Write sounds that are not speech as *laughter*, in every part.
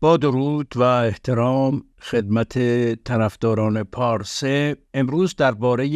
با درود و احترام خدمت طرفداران پارسه امروز درباره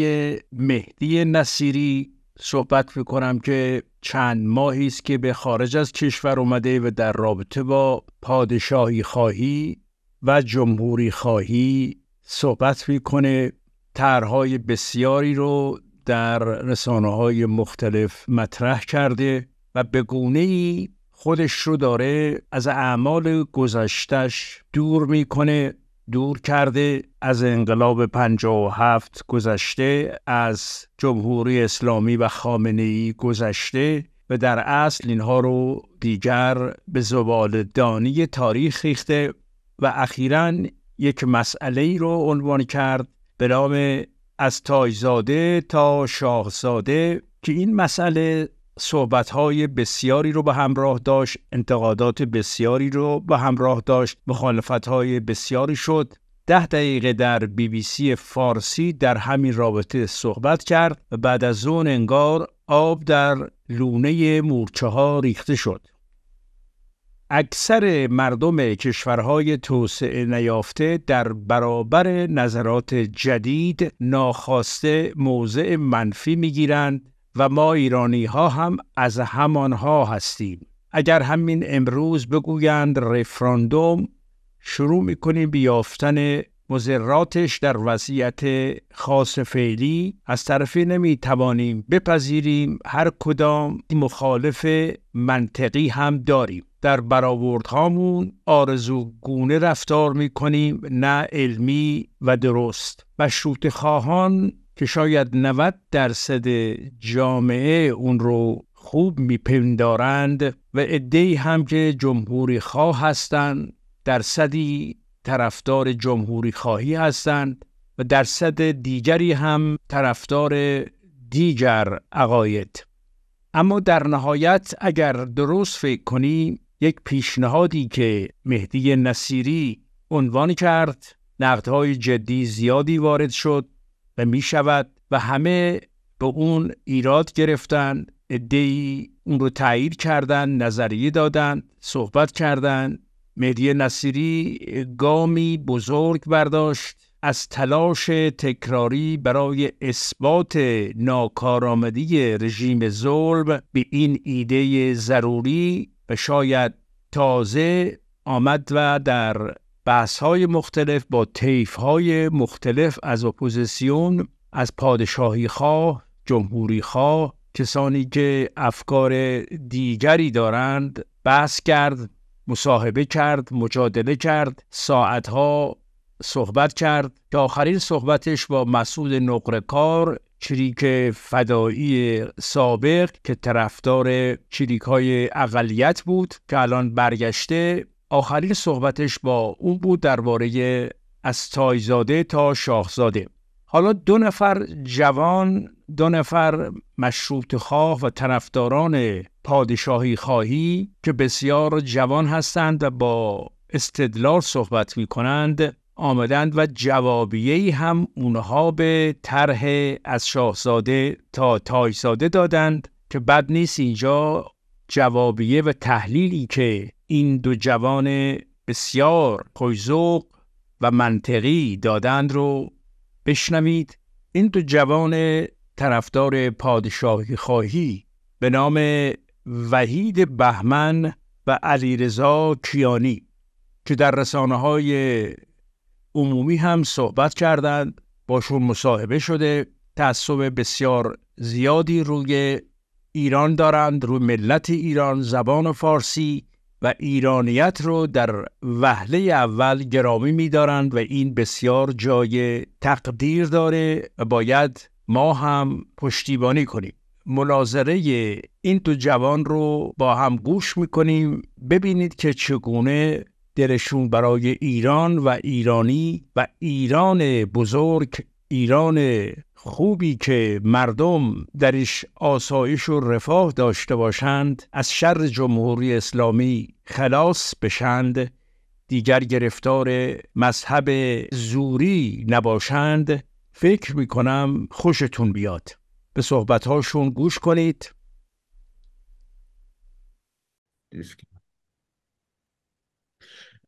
مهدی نصیری صحبت میکنم که چند ماهی است که به خارج از کشور اومده و در رابطه با پادشاهی خواهی و جمهوری خواهی صحبت میکنه طرحهای بسیاری رو در رسانه های مختلف مطرح کرده و به گونه ای خودش رو داره از اعمال گذشتش دور میکنه دور کرده از انقلاب 57 گذشته از جمهوری اسلامی و خامنه ای گذشته و در اصل اینها رو دیگر به زبال دانی تاریخ ریخته و اخیرا یک مسئله ای رو عنوان کرد به نام از تایزاده تا شاهزاده که این مسئله صحبتهای بسیاری رو به همراه داشت انتقادات بسیاری رو به همراه داشت مخالفتهای بسیاری شد ده دقیقه در بی بی سی فارسی در همین رابطه صحبت کرد و بعد از اون انگار آب در لونه مورچه ها ریخته شد اکثر مردم کشورهای توسعه نیافته در برابر نظرات جدید ناخواسته موضع منفی میگیرند و ما ایرانی ها هم از همان ها هستیم اگر همین امروز بگویند رفراندوم شروع میکنیم بیافتن یافتن مزراتش در وضعیت خاص فعلی از طرفی نمیتوانیم بپذیریم هر کدام مخالف منطقی هم داریم در آرزو گونه رفتار می کنیم نه علمی و درست مشروط خواهان که شاید 90 درصد جامعه اون رو خوب میپندارند و عدهای هم که جمهوری خواه هستند درصدی طرفدار جمهوری خواهی هستند و درصد دیگری هم طرفدار دیگر عقاید اما در نهایت اگر درست فکر کنی یک پیشنهادی که مهدی نصیری عنوان کرد نقدهای جدی زیادی وارد شد و می و همه به اون ایراد گرفتن ادهی اون رو تایید کردن نظریه دادند، صحبت کردن مدی نصیری گامی بزرگ برداشت از تلاش تکراری برای اثبات ناکارآمدی رژیم ظلم به این ایده ضروری و شاید تازه آمد و در بحث های مختلف با طیف های مختلف از اپوزیسیون از پادشاهی خواه جمهوری کسانی که افکار دیگری دارند بحث کرد مصاحبه کرد مجادله کرد ساعتها صحبت کرد که آخرین صحبتش با مسعود نقرکار چریک فدایی سابق که طرفدار چریک های اقلیت بود که الان برگشته آخرین صحبتش با او بود درباره از تایزاده تا شاهزاده حالا دو نفر جوان دو نفر مشروط خواه و طرفداران پادشاهی خواهی که بسیار جوان هستند و با استدلال صحبت می کنند آمدند و جوابیه هم اونها به طرح از شاهزاده تا تایزاده دادند که بد نیست اینجا جوابیه و تحلیلی که این دو جوان بسیار خویزوق و منطقی دادند رو بشنوید این دو جوان طرفدار پادشاهی خواهی به نام وحید بهمن و علیرضا کیانی که در رسانه های عمومی هم صحبت کردند باشون مصاحبه شده تعصب بسیار زیادی روی ایران دارند روی ملت ایران زبان فارسی و ایرانیت رو در وهله اول گرامی میدارند و این بسیار جای تقدیر داره و باید ما هم پشتیبانی کنیم مناظره این دو جوان رو با هم گوش میکنیم ببینید که چگونه دلشون برای ایران و ایرانی و ایران بزرگ ایران خوبی که مردم درش آسایش و رفاه داشته باشند از شر جمهوری اسلامی خلاص بشند دیگر گرفتار مذهب زوری نباشند فکر می کنم خوشتون بیاد به هاشون گوش کنید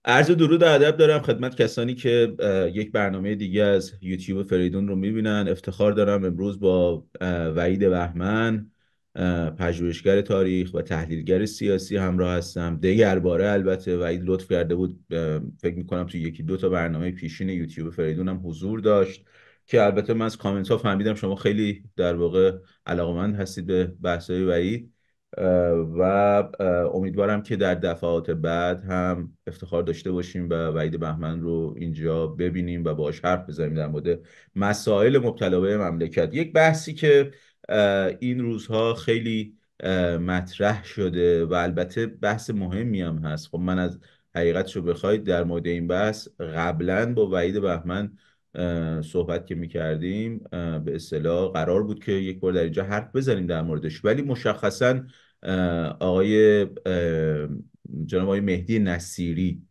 عرض درود و ادب دارم خدمت کسانی که یک برنامه دیگه از یوتیوب فریدون رو میبینن افتخار دارم امروز با وعید بهمن پژوهشگر تاریخ و تحلیلگر سیاسی همراه هستم دیگر باره البته وعید لطف کرده بود فکر میکنم تو یکی دو تا برنامه پیشین یوتیوب فریدون هم حضور داشت که البته من از کامنت ها فهمیدم شما خیلی در واقع علاقمند هستید به بحث های وعید و امیدوارم که در دفعات بعد هم افتخار داشته باشیم و وعید بهمن رو اینجا ببینیم و باش حرف بزنیم در مورد مسائل مبتلا مملکت یک بحثی که این روزها خیلی مطرح شده و البته بحث مهمی هم هست خب من از حقیقت رو بخواید در مورد این بحث قبلا با وعید بهمن صحبت که کردیم به اصطلاح قرار بود که یک بار در اینجا حرف بزنیم در موردش ولی مشخصا آقای جناب آقای مهدی نصیری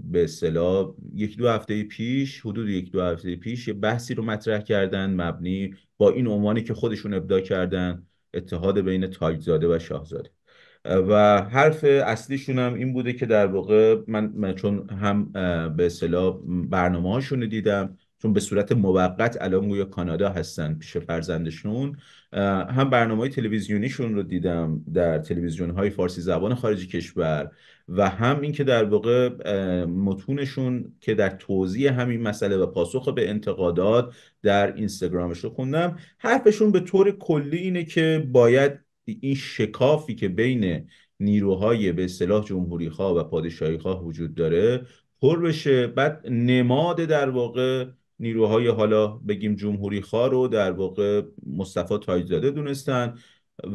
به اصطلاح یک دو هفته پیش حدود یک دو هفته پیش یه بحثی رو مطرح کردن مبنی با این عنوانی که خودشون ابدا کردن اتحاد بین تاجزاده و شاهزاده و حرف اصلیشون هم این بوده که در واقع من, چون هم به اصطلاح برنامه هاشون دیدم چون به صورت موقت الان گویا کانادا هستن پیش فرزندشون هم برنامه های تلویزیونیشون رو دیدم در تلویزیون های فارسی زبان خارج کشور و هم اینکه در واقع متونشون که در توضیح همین مسئله و پاسخ به انتقادات در اینستاگرامش رو خوندم حرفشون به طور کلی اینه که باید این شکافی که بین نیروهای به اصطلاح جمهوری و پادشاهی وجود داره پر بشه بعد نماد در واقع نیروهای حالا بگیم جمهوری خواه رو در واقع مصطفی تاجزاده دونستن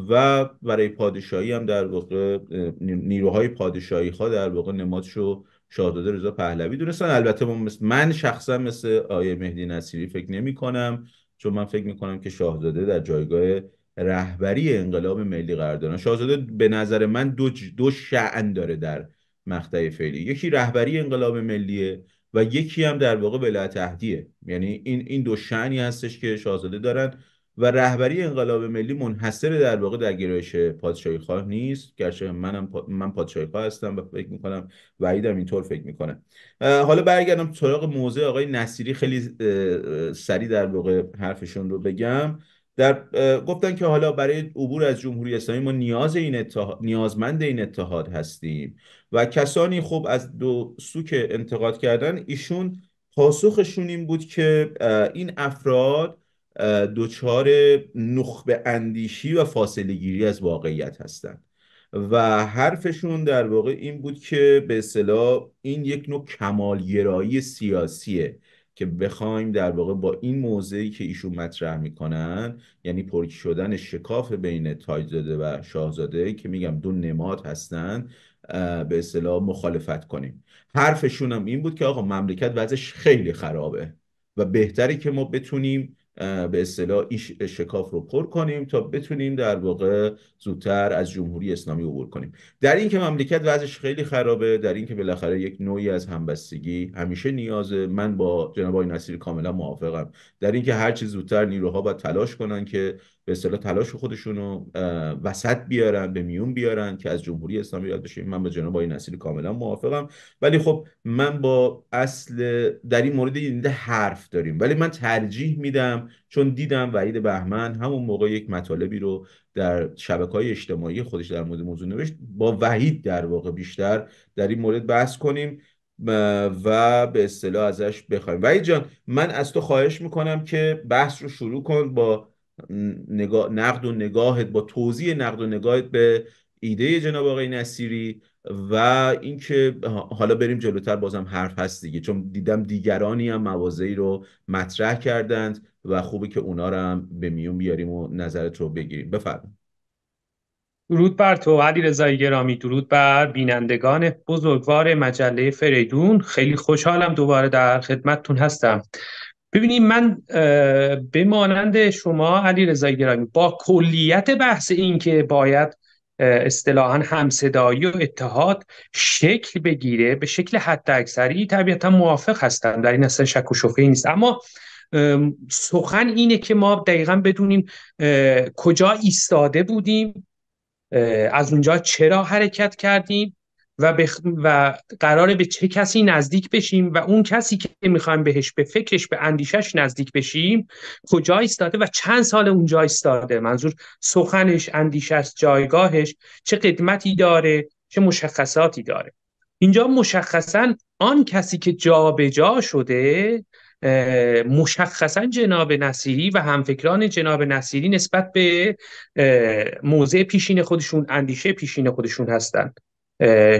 و برای پادشاهی هم در واقع نیروهای پادشاهی خواه در واقع نمادشو شاهزاده رضا پهلوی دونستن البته من شخصا مثل آیه مهدی نصیری فکر نمی کنم چون من فکر می کنم که شاهزاده در جایگاه رهبری انقلاب ملی قرار دارن شاهزاده به نظر من دو, دو شعن داره در مقطع فعلی یکی رهبری انقلاب ملیه و یکی هم در واقع بلا تهدیه یعنی این این دو شعنی هستش که شاهزاده دارن و رهبری انقلاب ملی منحصر در واقع در گرایش پادشاهی خواه نیست گرچه منم من پادشاهی خواه هستم و فکر میکنم وعیدم اینطور فکر میکنه حالا برگردم سراغ موضع آقای نصیری خیلی سریع در واقع حرفشون رو بگم در گفتن که حالا برای عبور از جمهوری اسلامی ما نیاز این نیازمند این اتحاد هستیم و کسانی خب از دو سو که انتقاد کردن ایشون پاسخشون این بود که این افراد دچار نخبه اندیشی و فاصله گیری از واقعیت هستند و حرفشون در واقع این بود که به اصطلاح این یک نوع کمالگرایی سیاسیه که بخوایم در واقع با این موضعی که ایشون مطرح میکنن یعنی پرک شدن شکاف بین تاجزاده و شاهزاده که میگم دو نماد هستن به اصطلاح مخالفت کنیم حرفشون هم این بود که آقا مملکت وضعش خیلی خرابه و بهتری که ما بتونیم به اصطلاح شکاف رو پر کنیم تا بتونیم در واقع زودتر از جمهوری اسلامی عبور کنیم در این که مملکت وضعش خیلی خرابه در این که بالاخره یک نوعی از همبستگی همیشه نیازه من با جناب آقای نصیر کاملا موافقم در اینکه هر چه زودتر نیروها باید تلاش کنن که به اصطلاح تلاش خودشون رو وسط بیارن به میون بیارن که از جمهوری اسلامی یاد بشه من با جناب آقای نصیری کاملا موافقم ولی خب من با اصل در این مورد یه حرف داریم ولی من ترجیح میدم چون دیدم وحید بهمن همون موقع یک مطالبی رو در شبکه های اجتماعی خودش در مورد موضوع نوشت با وحید در واقع بیشتر در این مورد بحث کنیم و به اصطلاح ازش بخوایم وحید جان من از تو خواهش میکنم که بحث رو شروع کن با نقد و نگاهت با توضیح نقد و نگاهت به ایده جناب آقای نصیری و اینکه حالا بریم جلوتر بازم حرف هست دیگه چون دیدم دیگرانی هم موازهی رو مطرح کردند و خوبه که اونا رو هم به میون بیاریم و نظرت رو بگیریم بفرم. درود بر تو علی رضای گرامی درود بر بینندگان بزرگوار مجله فریدون خیلی خوشحالم دوباره در خدمتتون هستم ببینید من به مانند شما علی رضای گرامی با کلیت بحث این که باید اصطلاحا همصدایی و اتحاد شکل بگیره به شکل حد اکثری طبیعتا موافق هستم در این اصلا شک و شفه نیست اما سخن اینه که ما دقیقا بدونیم کجا ایستاده بودیم از اونجا چرا حرکت کردیم و, بخ... و قراره به چه کسی نزدیک بشیم و اون کسی که میخوایم بهش به فکرش به اندیشش نزدیک بشیم کجا ایستاده و چند سال اونجا ایستاده منظور سخنش اندیشش جایگاهش چه قدمتی داره چه مشخصاتی داره اینجا مشخصا آن کسی که جابجا جا شده مشخصا جناب نصیری و همفکران جناب نصیری نسبت به موضع پیشین خودشون اندیشه پیشین خودشون هستند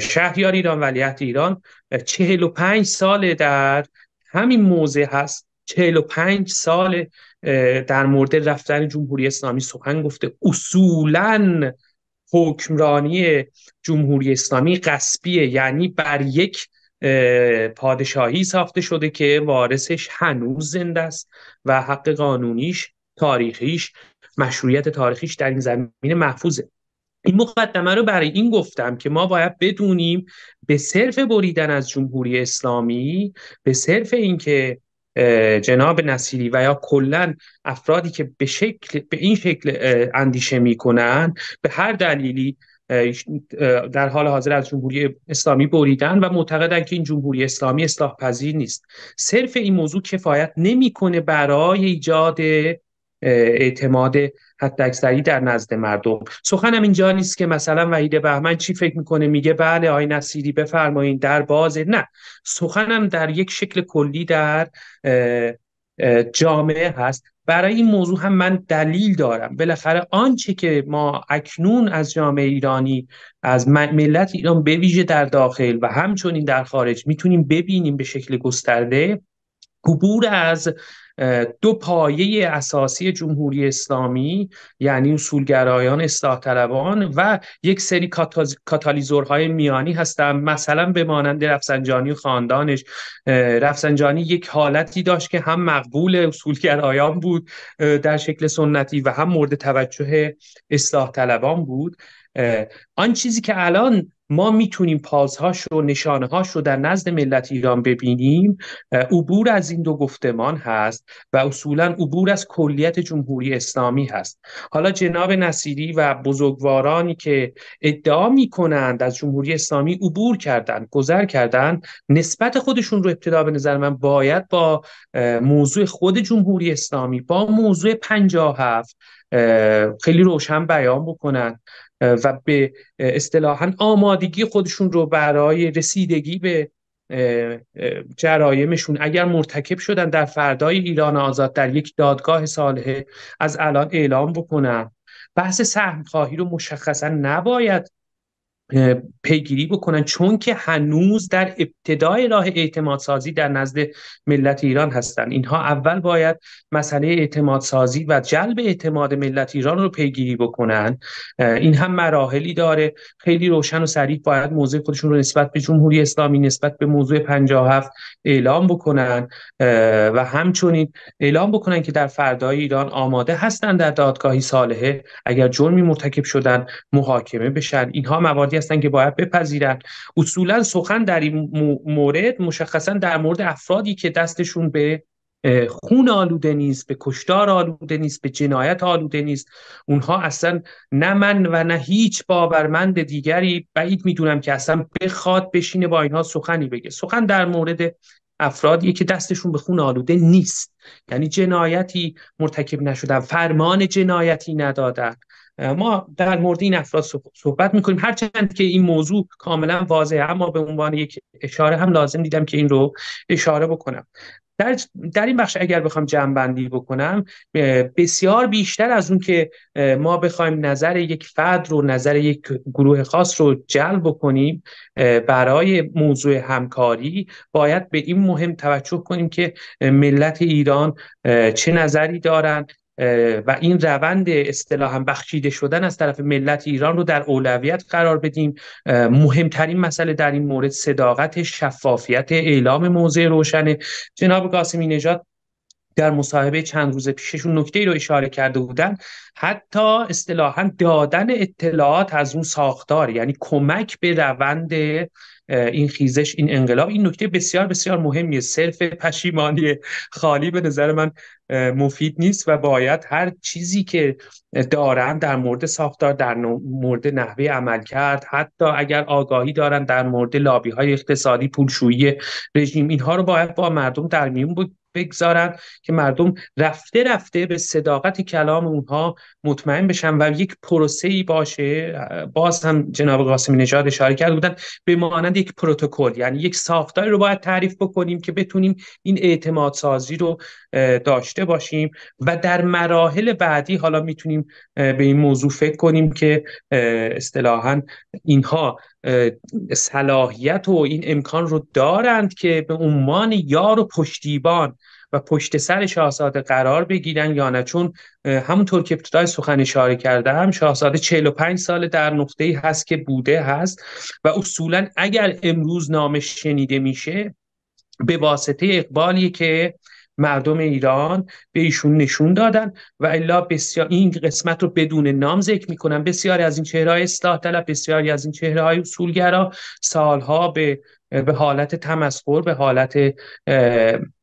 شهریار ایران ولیت ایران و پنج سال در همین موضع هست و پنج سال در مورد رفتن جمهوری اسلامی سخن گفته اصولا حکمرانی جمهوری اسلامی قصبیه یعنی بر یک پادشاهی ساخته شده که وارثش هنوز زنده است و حق قانونیش تاریخیش مشروعیت تاریخیش در این زمینه محفوظه این مقدمه رو برای این گفتم که ما باید بدونیم به صرف بریدن از جمهوری اسلامی به صرف اینکه جناب نصیری و یا کلا افرادی که به شکل به این شکل اندیشه میکنن به هر دلیلی در حال حاضر از جمهوری اسلامی بریدن و معتقدن که این جمهوری اسلامی اصلاح پذیر نیست صرف این موضوع کفایت نمیکنه برای ایجاد اعتماد حتی اکثری در نزد مردم سخنم اینجا نیست که مثلا وحید بهمن چی فکر میکنه میگه بله آی نصیری بفرمایین در بازه نه سخنم در یک شکل کلی در جامعه هست برای این موضوع هم من دلیل دارم بالاخره آنچه که ما اکنون از جامعه ایرانی از ملت ایران به ویژه در داخل و همچنین در خارج میتونیم ببینیم به شکل گسترده عبور از دو پایه اساسی جمهوری اسلامی یعنی اصولگرایان اصلاح طلبان و یک سری کاتالیزورهای میانی هستن مثلا به مانند رفسنجانی و خاندانش رفسنجانی یک حالتی داشت که هم مقبول اصولگرایان بود در شکل سنتی و هم مورد توجه اصلاح طلبان بود آن چیزی که الان ما میتونیم پازهاش نشانه هاش رو در نزد ملت ایران ببینیم عبور از این دو گفتمان هست و اصولا عبور از کلیت جمهوری اسلامی هست حالا جناب نصیری و بزرگوارانی که ادعا میکنند از جمهوری اسلامی عبور کردن گذر کردن نسبت خودشون رو ابتدا به نظر من باید با موضوع خود جمهوری اسلامی با موضوع پنجاه هفت خیلی روشن بیان بکنن و به اصطلاحا آمادگی خودشون رو برای رسیدگی به جرایمشون اگر مرتکب شدن در فردای ایران آزاد در یک دادگاه صالحه از الان اعلام بکنن بحث سهم خواهی رو مشخصا نباید پیگیری بکنن چون که هنوز در ابتدای راه اعتماد سازی در نزد ملت ایران هستند اینها اول باید مسئله اعتماد سازی و جلب اعتماد ملت ایران رو پیگیری بکنن این هم مراحلی داره خیلی روشن و سریع باید موضع خودشون رو نسبت به جمهوری اسلامی نسبت به موضوع 57 اعلام بکنن و همچنین اعلام بکنن که در فردای ایران آماده هستند در دادگاهی صالحه اگر جرمی مرتکب شدن محاکمه بشن اینها مواردی هستند که باید بپذیرن اصولا سخن در این مورد مشخصا در مورد افرادی که دستشون به خون آلوده نیست به کشتار آلوده نیست به جنایت آلوده نیست اونها اصلا نه من و نه هیچ باورمند دیگری بعید میدونم که اصلا بخواد بشینه با اینها سخنی بگه سخن در مورد افرادی که دستشون به خون آلوده نیست یعنی جنایتی مرتکب نشدن فرمان جنایتی ندادن ما در مورد این افراد صحبت میکنیم هرچند که این موضوع کاملا واضحه اما به عنوان یک اشاره هم لازم دیدم که این رو اشاره بکنم در, در این بخش اگر بخوام بندی بکنم بسیار بیشتر از اون که ما بخوایم نظر یک فرد رو نظر یک گروه خاص رو جلب بکنیم برای موضوع همکاری باید به این مهم توجه کنیم که ملت ایران چه نظری دارند و این روند اصطلاحا بخشیده شدن از طرف ملت ایران رو در اولویت قرار بدیم مهمترین مسئله در این مورد صداقت شفافیت اعلام موضع روشنه جناب قاسمی نژاد در مصاحبه چند روز پیششون نکته ای رو اشاره کرده بودن حتی اصطلاحا دادن اطلاعات از اون ساختار یعنی کمک به روند این خیزش این انقلاب این نکته بسیار بسیار مهمیه صرف پشیمانی خالی به نظر من مفید نیست و باید هر چیزی که دارن در مورد ساختار در مورد نحوه عمل کرد حتی اگر آگاهی دارن در مورد لابی های اقتصادی پولشویی رژیم اینها رو باید با مردم در میون بگذارن که مردم رفته رفته به صداقت کلام اونها مطمئن بشن و یک پروسه ای باشه باز هم جناب قاسم نژاد اشاره کرده بودن به مانند یک پروتکل یعنی یک ساختاری رو باید تعریف بکنیم که بتونیم این اعتماد سازی رو داشته باشیم و در مراحل بعدی حالا میتونیم به این موضوع فکر کنیم که اصطلاحا اینها صلاحیت و این امکان رو دارند که به عنوان یار و پشتیبان و پشت سر شاهزاده قرار بگیرن یا نه چون همونطور که ابتدای سخن اشاره کرده هم شاهزاده 45 سال در نقطه‌ای هست که بوده هست و اصولا اگر امروز نامش شنیده میشه به واسطه اقبالی که مردم ایران به ایشون نشون دادن و الا بسیار این قسمت رو بدون نام ذکر میکنن بسیاری از این چهره های اصلاح طلب بسیاری از این چهره های اصولگرا سالها به به حالت تمسخر به حالت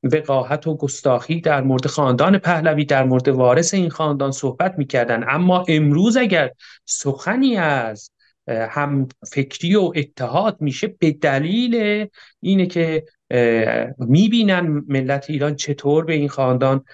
وقاحت و گستاخی در مورد خاندان پهلوی در مورد وارث این خاندان صحبت میکردن اما امروز اگر سخنی از هم فکری و اتحاد میشه به دلیل اینه که میبینن ملت ایران چطور به این خاندان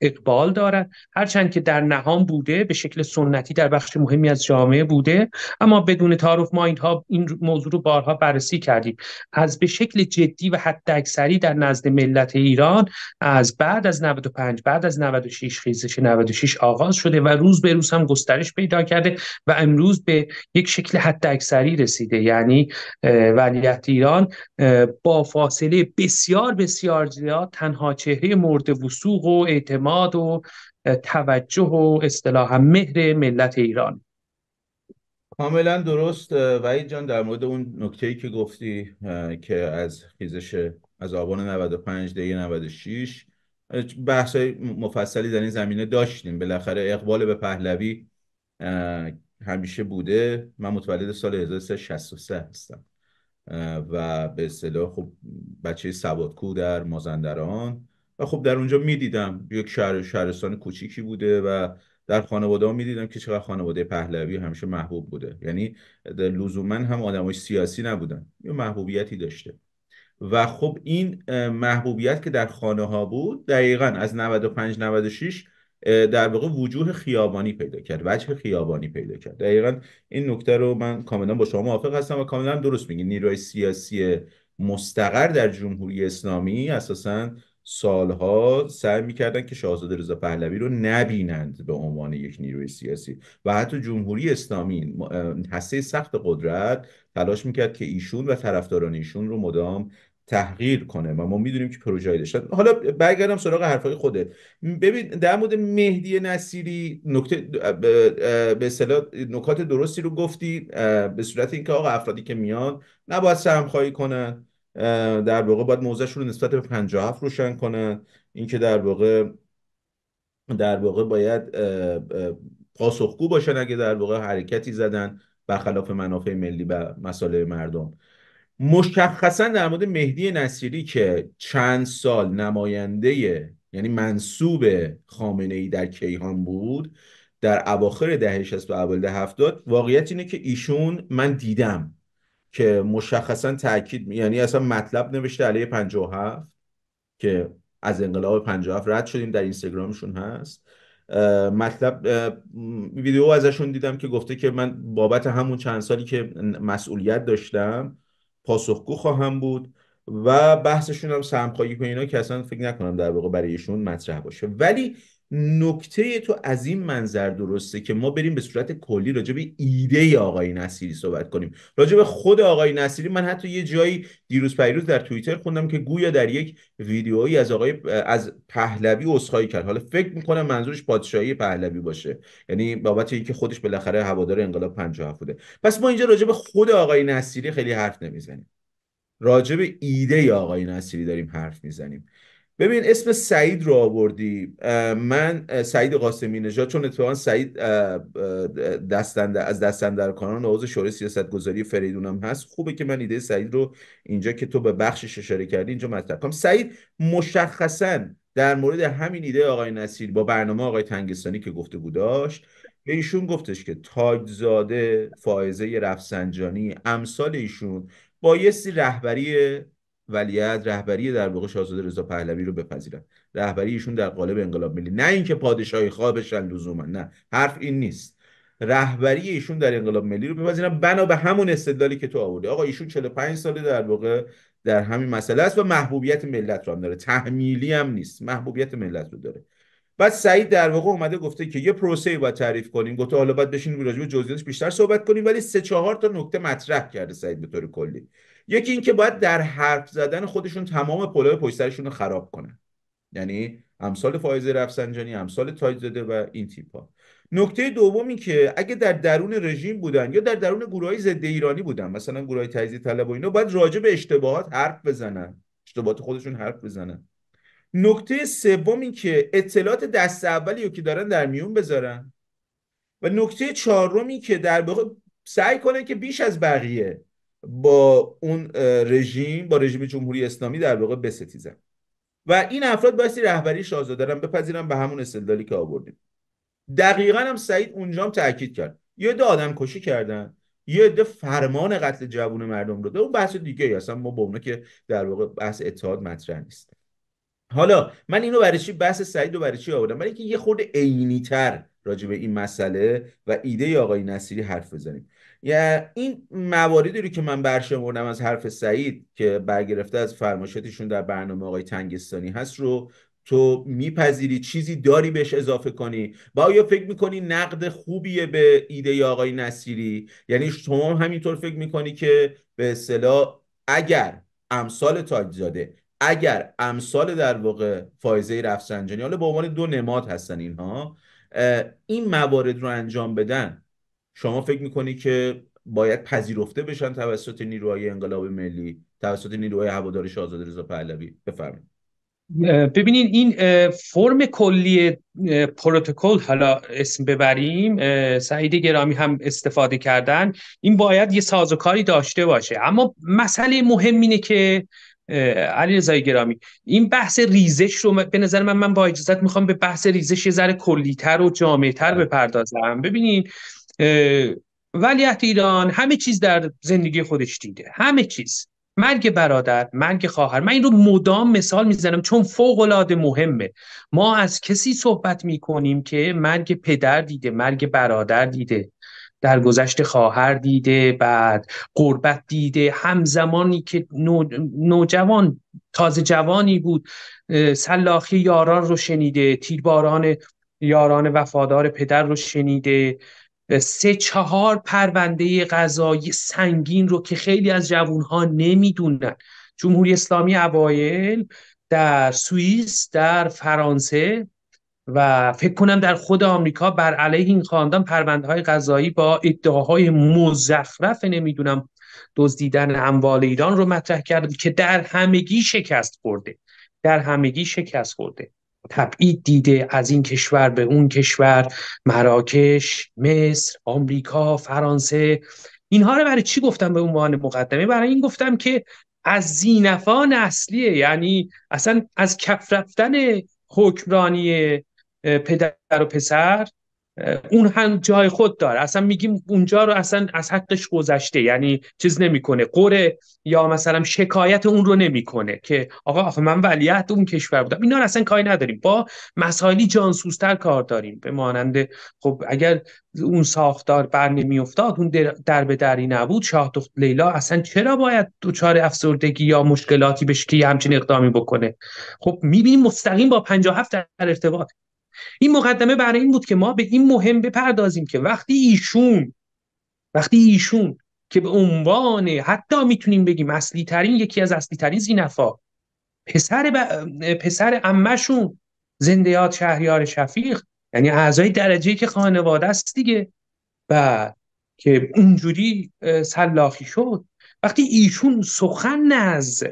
اقبال دارد هرچند که در نهان بوده به شکل سنتی در بخش مهمی از جامعه بوده اما بدون تعارف ما اینها این موضوع رو بارها بررسی کردیم از به شکل جدی و حتی اکثری در نزد ملت ایران از بعد از 95 بعد از 96 خیزش 96 آغاز شده و روز به روز هم گسترش پیدا کرده و امروز به یک شکل حتی اکثری رسیده یعنی ولیت ایران با فاصله بسیار بسیار زیاد تنها چهره مورد وسوق و اعتماد اعتماد و توجه و اصطلاح مهر ملت ایران کاملا درست وعید جان در مورد اون نکته ای که گفتی که از خیزش از آبان 95 دیگه 96 بحث مفصلی در این زمینه داشتیم بالاخره اقبال به پهلوی همیشه بوده من متولد سال 1363 هستم و به اصطلاح خب بچه سوادکو در مازندران و خب در اونجا میدیدم یک شهر شهرستان کوچیکی بوده و در خانواده ها میدیدم که چقدر خانواده پهلوی همیشه محبوب بوده یعنی لزوما هم آدمای سیاسی نبودن یه محبوبیتی داشته و خب این محبوبیت که در خانه ها بود دقیقا از 95 96 در واقع وجوه خیابانی پیدا کرد وجه خیابانی پیدا کرد دقیقا این نکته رو من کاملا با شما موافق هستم و کاملا درست میگی نیروی سیاسی مستقر در جمهوری اسلامی اساسا سالها سعی میکردن که شاهزاده رضا پهلوی رو نبینند به عنوان یک نیروی سیاسی و حتی جمهوری اسلامی هسته سخت قدرت تلاش میکرد که ایشون و طرفداران ایشون رو مدام تحقیر کنه و ما میدونیم که پروژه داشتن حالا برگردم سراغ حرفای خودت. ببین در مورد مهدی نصیری نکته به نکات درستی رو گفتی به صورت اینکه آقا افرادی که میان نباید سرمخواهی کنن در واقع باید موضعشون رو نسبت به 57 روشن کنن اینکه در واقع در واقع باید پاسخگو باشن اگه در واقع حرکتی زدن برخلاف منافع ملی و مسائل مردم مشخصا در مورد مهدی نصیری که چند سال نماینده یعنی منصوب خامنه ای در کیهان بود در اواخر دهه 60 و اول ده واقعیت اینه که ایشون من دیدم که مشخصا تاکید یعنی اصلا مطلب نوشته علیه 57 که از انقلاب 57 رد شدیم در اینستاگرامشون هست مطلب ویدیو ازشون دیدم که گفته که من بابت همون چند سالی که مسئولیت داشتم پاسخگو خواهم بود و بحثشون هم سمخایی و اینا که اصلا فکر نکنم در واقع برایشون مطرح باشه ولی نکته تو از این منظر درسته که ما بریم به صورت کلی راجع به ایده ای آقای نصیری صحبت کنیم راجع به خود آقای نصیری من حتی یه جایی دیروز پیروز در توییتر خوندم که گویا در یک ویدیویی از آقای از پهلوی عذرخواهی کرد حالا فکر میکنم منظورش پادشاهی پهلوی باشه یعنی بابت اینکه خودش بالاخره هوادار انقلاب 57 بوده پس ما اینجا راجع به خود آقای نصیری خیلی حرف نمیزنیم راجع به ایده آقای نصیری داریم حرف میزنیم ببین اسم سعید رو آوردی من سعید قاسمی نژاد چون اتفاقا سعید دستنده از دستندر کانون آواز شورای سیاست گذاری فریدونم هست خوبه که من ایده سعید رو اینجا که تو به بخشش اشاره کردی اینجا مطرح کنم سعید مشخصا در مورد همین ایده آقای نصیر با برنامه آقای تنگستانی که گفته بوداش به ایشون گفتش که تاجزاده فائزه رفسنجانی امثال ایشون بایستی رهبری ولیت رهبری در واقع شاهزاده رضا پهلوی رو بپذیرن رهبری ایشون در قالب انقلاب ملی نه اینکه پادشاهی خواه بشن لزوما نه حرف این نیست رهبری ایشون در انقلاب ملی رو بپذیرن بنا به همون استدلالی که تو آوردی آقا ایشون 45 ساله در واقع در همین مسئله است و محبوبیت ملت رو هم داره تحمیلی هم نیست محبوبیت ملت رو داره بعد سعید در واقع اومده گفته که یه پروسه باید تعریف کنیم گفته حالا باید بشین راجع به جزئیاتش بیشتر صحبت کنیم ولی سه چهار تا نکته مطرح کرده سعید به طور کلی یکی اینکه باید در حرف زدن خودشون تمام پلای پشت رو خراب کنن یعنی امثال فایزه رفسنجانی امثال تاج زده و این تیپ ها نکته دومی که اگه در درون رژیم بودن یا در درون گروه های ضد ایرانی بودن مثلا گروه های تجزیه طلب و اینا باید راجع به اشتباهات حرف بزنن اشتباهات خودشون حرف بزنن نکته سوم این که اطلاعات دست اولی رو که دارن در میون بذارن و نکته چهارمی که در سعی کنه که بیش از بقیه با اون رژیم با رژیم جمهوری اسلامی در واقع بستیزن و این افراد بایستی رهبری شاهزاده بپذیرم بپذیرن به همون استدلالی که آوردیم دقیقا هم سعید اونجا هم تاکید کرد یه عده آدم کشی کردن یه عده فرمان قتل جوون مردم رو اون بحث دیگه ای اصلا ما با اونا که در واقع بحث اتحاد مطرح نیست حالا من اینو برای چی بحث سعید رو برای چی آوردم برای اینکه یه خورده عینی‌تر راجع به این مسئله و ایده آقای نصیری حرف بزنیم یا این مواردی رو که من برشمردم از حرف سعید که برگرفته از فرماشتشون در برنامه آقای تنگستانی هست رو تو میپذیری چیزی داری بهش اضافه کنی و آیا فکر میکنی نقد خوبیه به ایده ای آقای نصیری یعنی شما همینطور فکر میکنی که به اصطلاح اگر امثال تاجزاده اگر امثال در واقع فایزه رفسنجانی حالا به عنوان دو نماد هستن اینها این موارد رو انجام بدن شما فکر میکنی که باید پذیرفته بشن توسط نیروهای انقلاب ملی توسط نیروهای هواداری آزاد رضا پهلوی بفرمایید ببینید این فرم کلی پروتکل حالا اسم ببریم سعید گرامی هم استفاده کردن این باید یه سازوکاری داشته باشه اما مسئله مهم اینه که علی رضای گرامی این بحث ریزش رو به نظر من من با اجازت میخوام به بحث ریزش یه ذره کلیتر و جامعتر بله. بپردازم ببینید ولیت ایران همه چیز در زندگی خودش دیده همه چیز مرگ برادر مرگ خواهر من این رو مدام مثال میزنم چون فوق العاده مهمه ما از کسی صحبت میکنیم که مرگ پدر دیده مرگ برادر دیده در گذشت خواهر دیده بعد قربت دیده همزمانی که نوجوان تازه جوانی بود سلاخی یاران رو شنیده تیرباران یاران وفادار پدر رو شنیده سه چهار پرونده قضایی سنگین رو که خیلی از جوانها نمیدونن جمهوری اسلامی اوایل در سوئیس در فرانسه و فکر کنم در خود آمریکا بر علیه این خاندان پرونده های قضایی با ادعاهای مزخرف نمیدونم دزدیدن اموال ایران رو مطرح کرد که در همگی شکست خورده در همگی شکست خورده تبعید دیده از این کشور به اون کشور مراکش مصر آمریکا فرانسه اینها رو برای چی گفتم به عنوان مقدمه برای این گفتم که از زینفان اصلیه یعنی اصلا از کف رفتن حکمرانی پدر و پسر اون هم جای خود داره اصلا میگیم اونجا رو اصلا از حقش گذشته یعنی چیز نمیکنه قره یا مثلا شکایت اون رو نمیکنه که آقا آخه من ولیت اون کشور بودم اینا رو اصلا کاری نداریم با مسائلی جانسوزتر کار داریم به مانند خب اگر اون ساختار بر نمیافتاد اون در, به دری نبود شاه دخت لیلا اصلا چرا باید دچار افسردگی یا مشکلاتی بشه که همچین اقدامی بکنه خب میبینیم مستقیم با 57 در ارتباط این مقدمه برای این بود که ما به این مهم بپردازیم که وقتی ایشون وقتی ایشون که به عنوان حتی میتونیم بگیم اصلی ترین یکی از اصلی ترین زینفا پسر ب... پسر عمشون زندیات شهریار شفیق یعنی اعضای درجه که خانواده است دیگه و که اونجوری سلاخی شد وقتی ایشون سخن از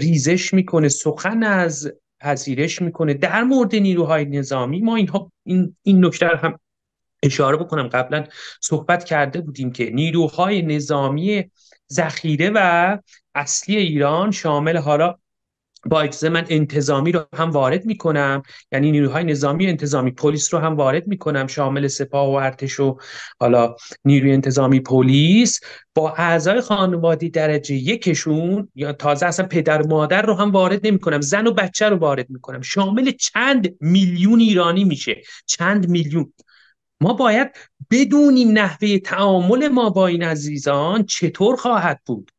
ریزش میکنه سخن از پذیرش میکنه در مورد نیروهای نظامی ما اینها این این نکته هم اشاره بکنم قبلا صحبت کرده بودیم که نیروهای نظامی ذخیره و اصلی ایران شامل حالا با اجازه من انتظامی رو هم وارد میکنم یعنی نیروهای نظامی انتظامی پلیس رو هم وارد میکنم شامل سپاه و ارتش و حالا نیروی انتظامی پلیس با اعضای خانوادی درجه یکشون یا تازه اصلا پدر و مادر رو هم وارد نمیکنم زن و بچه رو وارد میکنم شامل چند میلیون ایرانی میشه چند میلیون ما باید بدونیم نحوه تعامل ما با این عزیزان چطور خواهد بود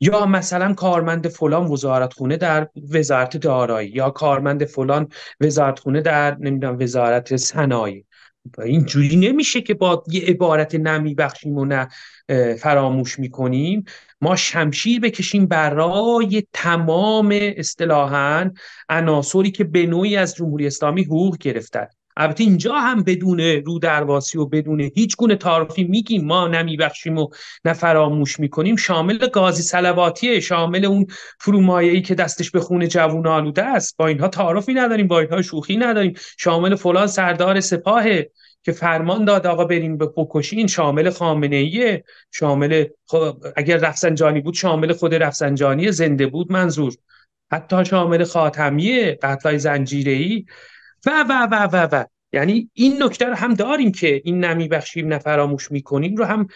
یا مثلا کارمند فلان وزارتخونه در وزارت دارایی یا کارمند فلان وزارتخونه در نمیدونم وزارت صنایع اینجوری نمیشه که با یه عبارت نمیبخشیم و نه فراموش میکنیم ما شمشیر بکشیم برای تمام اصطلاحا عناصری که به نوعی از جمهوری اسلامی حقوق گرفتن البته اینجا هم بدون رو درواسی و بدون هیچ گونه تعارفی میگیم ما نمیبخشیم و نفراموش میکنیم شامل گازی سلباتیه شامل اون فرومایه ای که دستش به خون جوون آلوده است با اینها تعارفی نداریم با اینها شوخی نداریم شامل فلان سردار سپاه که فرمان داد آقا بریم به این شامل خامنه ایه شامل اگر رفسنجانی بود شامل خود رفسنجانی زنده بود منظور حتی شامل خاتمیه قتلای زنجیره و و و و و یعنی این نکته رو هم داریم که این نمیبخشیم نفراموش میکنیم رو هم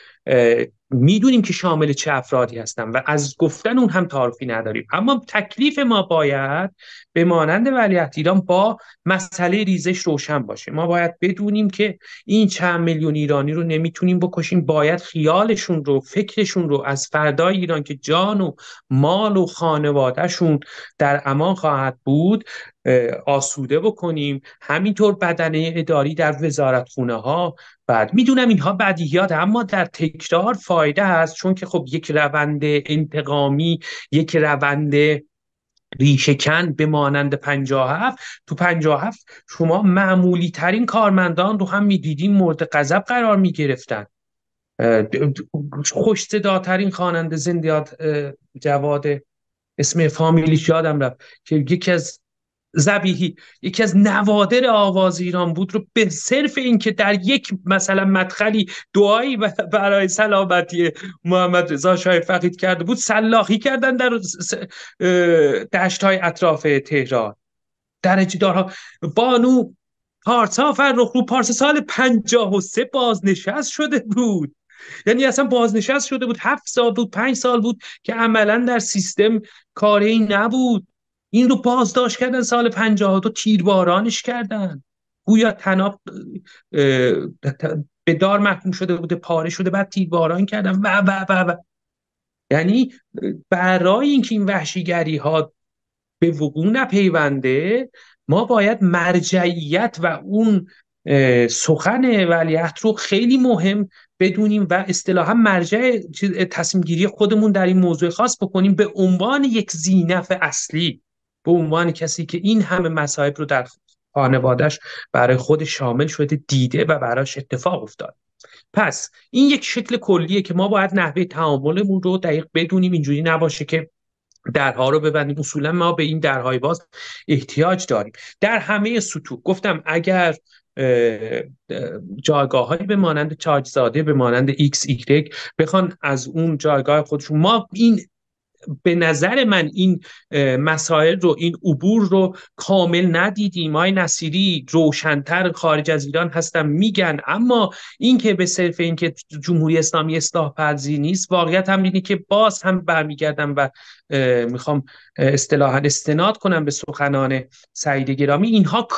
میدونیم که شامل چه افرادی هستن و از گفتن اون هم تعارفی نداریم اما تکلیف ما باید به مانند ولایت ایران با مسئله ریزش روشن باشه ما باید بدونیم که این چند میلیون ایرانی رو نمیتونیم بکشیم باید خیالشون رو فکرشون رو از فردای ایران که جان و مال و خانوادهشون در امان خواهد بود آسوده بکنیم همینطور بدنه اداری در وزارت خونه ها بعد میدونم اینها بدیهیات اما در تکرار فایده هست چون که خب یک روند انتقامی یک روند ریشهکن به مانند هفت تو هفت شما معمولی ترین کارمندان رو هم میدیدیم مورد غضب قرار میگرفتن گرفتن خوش صداترین خواننده زندیات جواد اسم فامیلیش یادم رفت که یکی از زبیهی یکی از نوادر آواز ایران بود رو به صرف اینکه در یک مثلا مدخلی دعایی برای سلامتی محمد رضا شاه فقید کرده بود سلاخی کردن در دشت های اطراف تهران درجه دارها بانو پارسا فرخ رو پارسا سال سه بازنشست شده بود یعنی اصلا بازنشست شده بود هفت سال بود پنج سال بود که عملا در سیستم کاری نبود این رو بازداشت کردن سال 52 تیربارانش کردن گویا تناب به دار محکوم شده بوده پاره شده بعد تیرباران کردن و و و و یعنی برای اینکه این وحشیگری ها به وقوع نپیونده ما باید مرجعیت و اون سخن ولیت رو خیلی مهم بدونیم و اصطلاحا مرجع تصمیم گیری خودمون در این موضوع خاص بکنیم به عنوان یک زینف اصلی به عنوان کسی که این همه مصائب رو در خانوادهش برای خود شامل شده دیده و براش اتفاق افتاد پس این یک شکل کلیه که ما باید نحوه تعاملمون رو دقیق بدونیم اینجوری نباشه که درها رو ببندیم اصولا ما به این درهای باز احتیاج داریم در همه سطوح گفتم اگر جایگاه هایی به مانند چارج به مانند ایکس ایگرگ بخوان از اون جایگاه خودشون ما این به نظر من این مسائل رو این عبور رو کامل ندیدیم های نصیری روشنتر خارج از ایران هستم میگن اما اینکه به صرف اینکه جمهوری اسلامی اصلاح نیست واقعیت هم اینه که باز هم برمیگردم و میخوام اصطلاحا استناد کنم به سخنان سعید گرامی اینها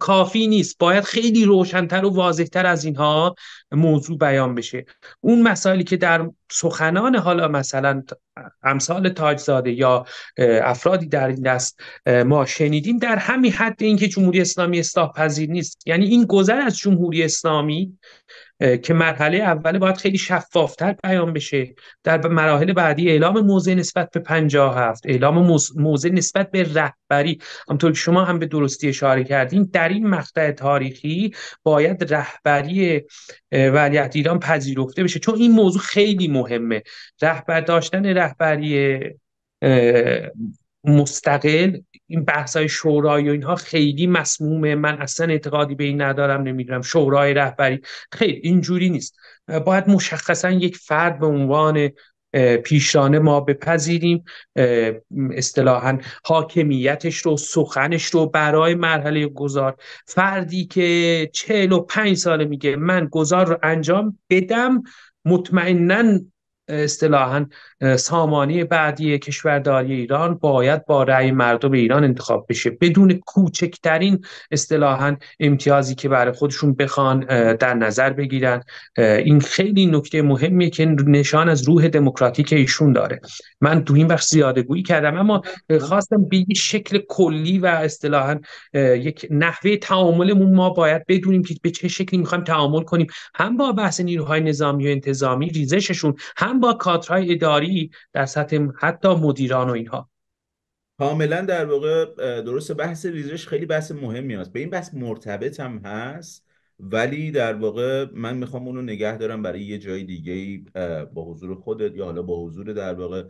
کافی نیست باید خیلی روشنتر و واضحتر از اینها موضوع بیان بشه اون مسائلی که در سخنان حالا مثلا امثال تاجزاده یا افرادی در این دست ما شنیدیم در همین حد اینکه جمهوری اسلامی اصلاح پذیر نیست یعنی این گذر از جمهوری اسلامی که مرحله اول باید خیلی شفافتر بیان بشه در مراحل بعدی اعلام موضع نسبت به 57 اعلام موضع نسبت به رهبری همطور که شما هم به درستی اشاره کردین در این مقطع تاریخی باید رهبری ولیعت ایران پذیرفته بشه چون این موضوع خیلی مهمه رهبر داشتن رهبری مستقل این بحث های شورای و اینها خیلی مسمومه من اصلا اعتقادی به این ندارم نمیدونم شورای رهبری خیلی اینجوری نیست باید مشخصا یک فرد به عنوان پیشانه ما بپذیریم اصطلاحا حاکمیتش رو سخنش رو برای مرحله گذار فردی که چهل و پنج ساله میگه من گذار رو انجام بدم مطمئنا اصطلاحا سامانی بعدی کشورداری ایران باید با رأی مردم ایران انتخاب بشه بدون کوچکترین اصطلاحا امتیازی که برای خودشون بخوان در نظر بگیرن این خیلی نکته مهمیه که نشان از روح دموکراتیک ایشون داره من تو این بخش زیاده گویی کردم اما خواستم به شکل کلی و اصطلاحا یک نحوه تعاملمون ما باید بدونیم که به چه شکلی میخوایم تعامل کنیم هم با بحث نیروهای نظامی و انتظامی ریزششون هم با کادرهای اداری در سطح حتی مدیران و اینها کاملا در واقع درست بحث ریزش خیلی بحث مهمی است به این بحث مرتبط هم هست ولی در واقع من میخوام اونو نگه دارم برای یه جای دیگه با حضور خودت یا حالا با حضور در واقع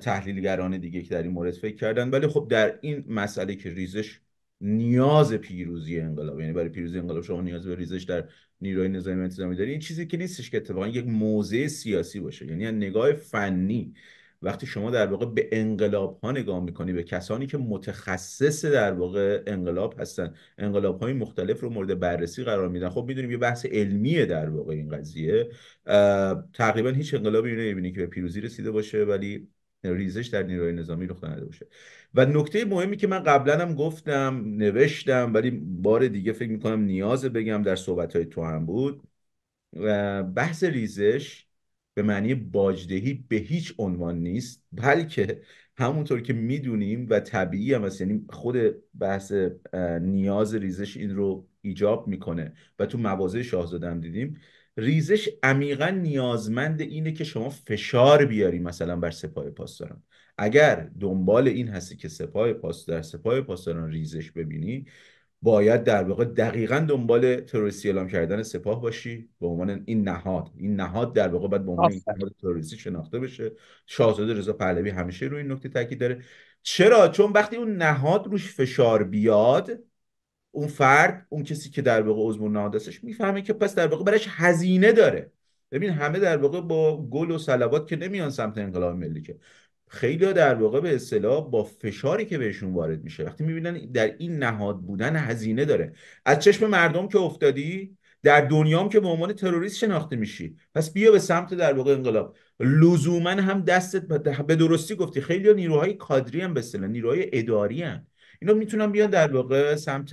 تحلیلگران دیگه که در این مورد فکر کردن ولی خب در این مسئله که ریزش نیاز پیروزی انقلاب یعنی برای پیروزی انقلاب شما نیاز به ریزش در نیروهای نظامی انتظامی داری این چیزی که نیستش که اتفاقا یک موضع سیاسی باشه یعنی نگاه فنی وقتی شما در واقع به انقلاب ها نگاه میکنی به کسانی که متخصص در واقع انقلاب هستن انقلاب های مختلف رو مورد بررسی قرار میدن خب میدونیم یه بحث علمیه در واقع این قضیه تقریبا هیچ انقلابی رو نمیبینی که به پیروزی رسیده باشه ولی ریزش در نیروی نظامی رخ نده باشه و نکته مهمی که من قبلا هم گفتم نوشتم ولی بار دیگه فکر میکنم نیاز بگم در صحبت های تو هم بود بحث ریزش به معنی باجدهی به هیچ عنوان نیست بلکه همونطور که میدونیم و طبیعی هم هست یعنی خود بحث نیاز ریزش این رو ایجاب میکنه و تو مواضع شاهزاده هم دیدیم ریزش عمیقا نیازمند اینه که شما فشار بیاری مثلا بر سپاه پاسداران اگر دنبال این هستی که سپاه پاس در سپاه پاسداران ریزش ببینی باید در واقع دقیقا دنبال تروریستی اعلام کردن سپاه باشی به عنوان این نهاد این نهاد در واقع باید به عنوان نهاد تروریستی شناخته بشه شاهزاده رضا پهلوی همیشه روی این نکته تاکید داره چرا چون وقتی اون نهاد روش فشار بیاد اون فرد اون کسی که در واقع عضو نهاد میفهمه که پس در واقع برش هزینه داره ببین همه در واقع با گل و صلوات که نمیان سمت انقلاب ملی که خیلی در واقع به اصطلاح با فشاری که بهشون وارد میشه وقتی میبینن در این نهاد بودن هزینه داره از چشم مردم که افتادی در دنیام که به عنوان تروریست شناخته میشی پس بیا به سمت در واقع انقلاب لزوما هم دستت به درستی گفتی خیلی نیروهای کادری هم به اصطلاح نیروهای اداری اینا میتونن بیان در واقع سمت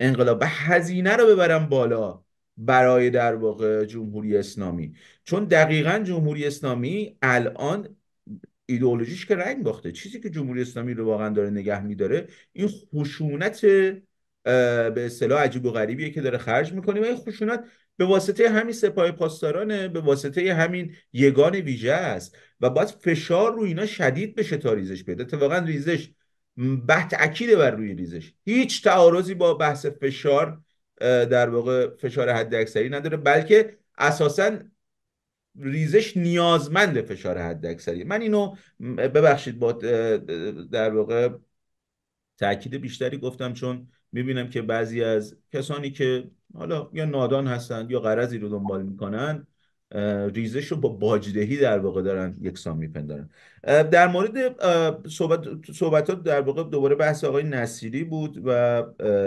انقلاب به هزینه رو ببرن بالا برای در واقع جمهوری اسلامی چون دقیقا جمهوری اسلامی الان ایدئولوژیش که رنگ باخته چیزی که جمهوری اسلامی رو واقعا داره نگه میداره این خشونت به اصطلاح عجیب و غریبیه که داره خرج میکنه و این خشونت به واسطه همین سپاه پاسدارانه به واسطه همین یگان ویژه است و باید فشار رو اینا شدید بشه تا ریزش تا واقعا ریزش بحت اکیده بر روی ریزش هیچ تعارضی با بحث فشار در واقع فشار حد اکثری نداره بلکه اساسا ریزش نیازمند فشار حد اکثری من اینو ببخشید با در واقع تاکید بیشتری گفتم چون میبینم که بعضی از کسانی که حالا یا نادان هستند یا قرضی رو دنبال میکنن ریزش رو با باجدهی در واقع دارن یکسان میپندارن در مورد صحبت صحبتات در واقع دوباره بحث آقای نصیری بود و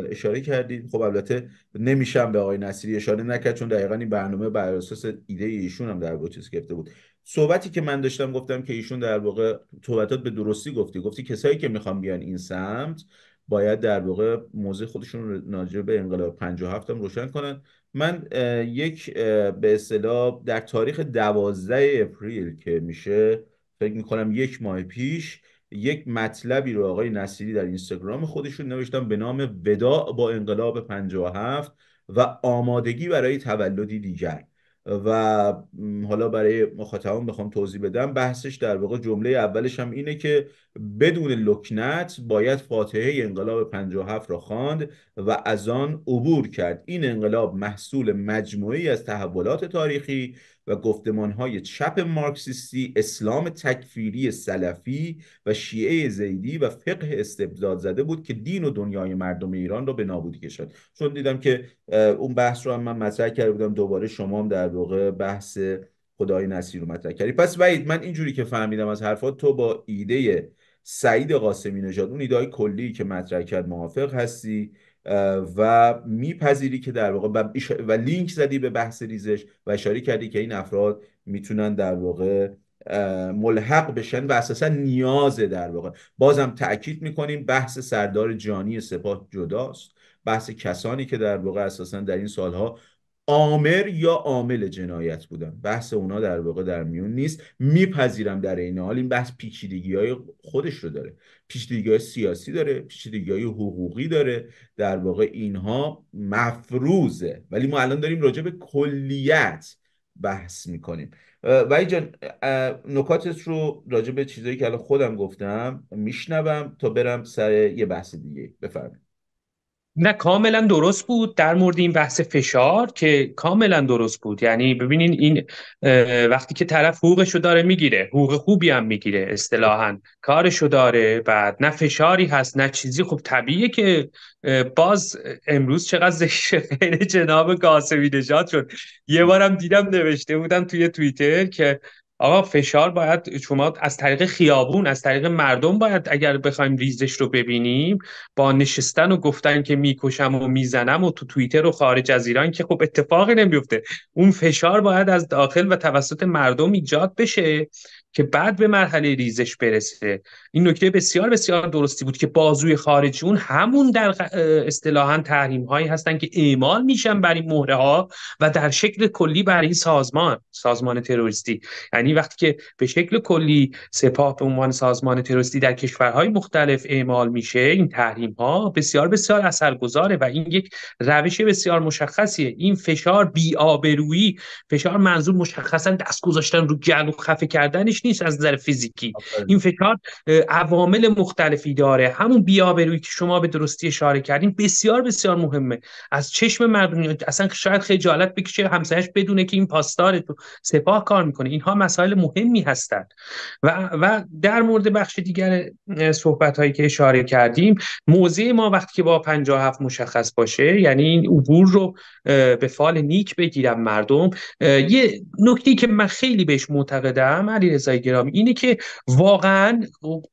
اشاره کردید خب البته نمیشم به آقای نصیری اشاره نکرد چون دقیقا این برنامه بر اساس ایده ایشون هم در واقع چیز گرفته بود صحبتی که من داشتم گفتم که ایشون در واقع صحبتات به درستی گفتی گفتی کسایی که میخوان بیان این سمت باید در واقع موضع خودشون به انقلاب 57 هم روشن کنن من یک به اصطلاح در تاریخ دوازده اپریل که میشه فکر میکنم یک ماه پیش یک مطلبی رو آقای نصیری در اینستاگرام خودشون نوشتم به نام وداع با انقلاب 57 و آمادگی برای تولدی دیگر و حالا برای مخاطبان بخوام توضیح بدم بحثش در واقع جمله اولش هم اینه که بدون لکنت باید فاتحه انقلاب 57 را خواند و از آن عبور کرد این انقلاب محصول مجموعی از تحولات تاریخی و گفتمان های چپ مارکسیستی اسلام تکفیری سلفی و شیعه زیدی و فقه استبداد زده بود که دین و دنیای مردم ایران را به نابودی کشد چون دیدم که اون بحث رو هم من مطرح کرده بودم دوباره شما هم در واقع بحث خدای نصیر رو مطرح کردی پس وید من اینجوری که فهمیدم از حرفات تو با ایده سعید قاسمی نژاد اون ایده کلی که مطرح کرد موافق هستی و میپذیری که در واقع و, لینک زدی به بحث ریزش و اشاره کردی که این افراد میتونن در واقع ملحق بشن و اساسا نیازه در واقع بازم تاکید میکنیم بحث سردار جانی سپاه جداست بحث کسانی که در واقع اساسا در این سالها آمر یا عامل جنایت بودن بحث اونا در واقع در میون نیست میپذیرم در این حال این بحث پیچیدگی های خودش رو داره پیچیدگی های سیاسی داره پیچیدگی های حقوقی داره در واقع اینها مفروضه ولی ما الان داریم راجع به کلیت بحث میکنیم و جان نکاتت رو راجع به چیزایی که الان خودم گفتم میشنوم تا برم سر یه بحث دیگه بفرمایید نه کاملا درست بود در مورد این بحث فشار که کاملا درست بود یعنی ببینین این وقتی که طرف حقوقشو داره میگیره حقوق خوبی هم میگیره اصطلاحا کارشو داره بعد نه فشاری هست نه چیزی خب طبیعیه که باز امروز چقدر ذکر خیلی *laughs* جناب قاسمی نجات شد یه بارم دیدم نوشته بودم توی توییتر که آقا فشار باید شما از طریق خیابون از طریق مردم باید اگر بخوایم ریزش رو ببینیم با نشستن و گفتن که میکشم و میزنم و تو توییتر و خارج از ایران که خب اتفاقی نمیفته اون فشار باید از داخل و توسط مردم ایجاد بشه که بعد به مرحله ریزش برسه این نکته بسیار بسیار درستی بود که بازوی خارجیون همون در اصطلاحا تحریم هایی هستن که اعمال میشن بر این مهره ها و در شکل کلی بر این سازمان سازمان تروریستی یعنی وقتی که به شکل کلی سپاه به عنوان سازمان تروریستی در کشورهای مختلف اعمال میشه این تحریم ها بسیار بسیار اثرگذاره و این یک روش بسیار مشخصیه این فشار بی‌آبرویی فشار منظور مشخصا دست گذاشتن رو گلو خفه کردنش نیست از نظر فیزیکی این فشار عوامل مختلفی داره همون بیابروی که شما به درستی اشاره کردین بسیار بسیار مهمه از چشم مردم اصلا شاید خجالت بکشه همسایش بدونه که این پاسدار تو سپاه کار میکنه اینها مسائل مهمی هستند و, و در مورد بخش دیگر صحبت هایی که اشاره کردیم موضع ما وقتی که با 57 مشخص باشه یعنی این عبور رو به فال نیک بگیرم مردم یه نکته که من خیلی بهش معتقدم علی گرامی اینه که واقعا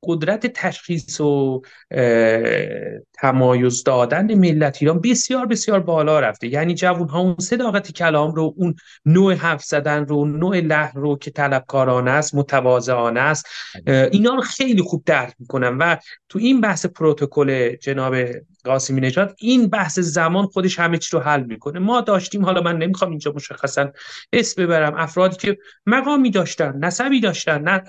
قدرت تشخیص و تمایز دادن ملت ایران بسیار بسیار بالا رفته یعنی جوون ها اون صداقت کلام رو اون نوع حرف زدن رو نوع لح رو که طلبکارانه است متواضعانه است اینا رو خیلی خوب درک میکنن و تو این بحث پروتکل جناب قاسمی نژاد این بحث زمان خودش همه چی رو حل میکنه ما داشتیم حالا من نمیخوام اینجا مشخصا اسم ببرم افرادی که مقامی داشتن نسبی داشتن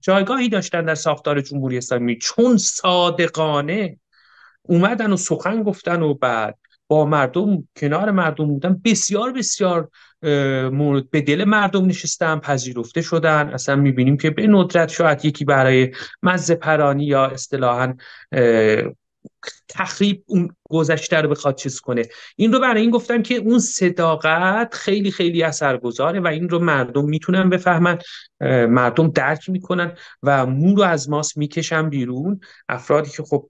جایگاهی داشتن در ساختار جمهوری اسلامی چون صادقانه اومدن و سخن گفتن و بعد با مردم کنار مردم بودن بسیار بسیار مورد به دل مردم نشستن پذیرفته شدن اصلا میبینیم که به ندرت شاید یکی برای مزه پرانی یا اصطلاحا تخریب اون گذشته رو بخواد چیز کنه این رو برای این گفتم که اون صداقت خیلی خیلی اثرگذاره و این رو مردم میتونن بفهمن مردم درک میکنن و مو رو از ماس میکشن بیرون افرادی که خب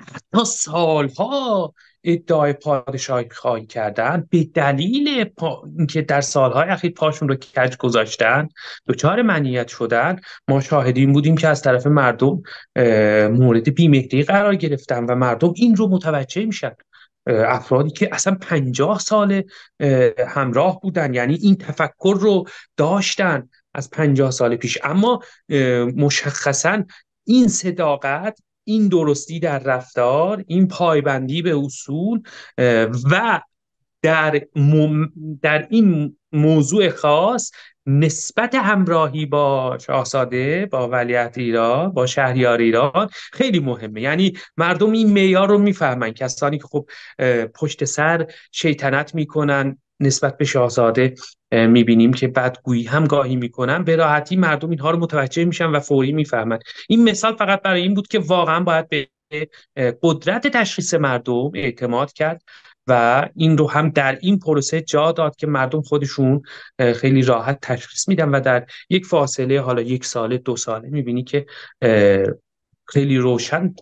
حتی سالها ادعای پادشاهی خواهی کردن به دلیل پا... اینکه در سالهای اخیر پاشون رو کج گذاشتن دچار منیت شدن ما شاهدین بودیم که از طرف مردم مورد بیمهدی قرار گرفتن و مردم این رو متوجه میشن افرادی که اصلا پنجاه سال همراه بودن یعنی این تفکر رو داشتن از پنجاه سال پیش اما مشخصا این صداقت این درستی در رفتار این پایبندی به اصول و در, در این موضوع خاص نسبت همراهی با شاهزاده با ولیعت ایران با شهریار ایران خیلی مهمه یعنی مردم این معیار رو میفهمن کسانی که خب پشت سر شیطنت میکنن نسبت به شاهزاده میبینیم که بدگویی هم گاهی میکنن به راحتی مردم اینها رو متوجه میشن و فوری میفهمن این مثال فقط برای این بود که واقعا باید به قدرت تشخیص مردم اعتماد کرد و این رو هم در این پروسه جا داد که مردم خودشون خیلی راحت تشخیص میدن و در یک فاصله حالا یک ساله دو ساله میبینی که خیلی روشن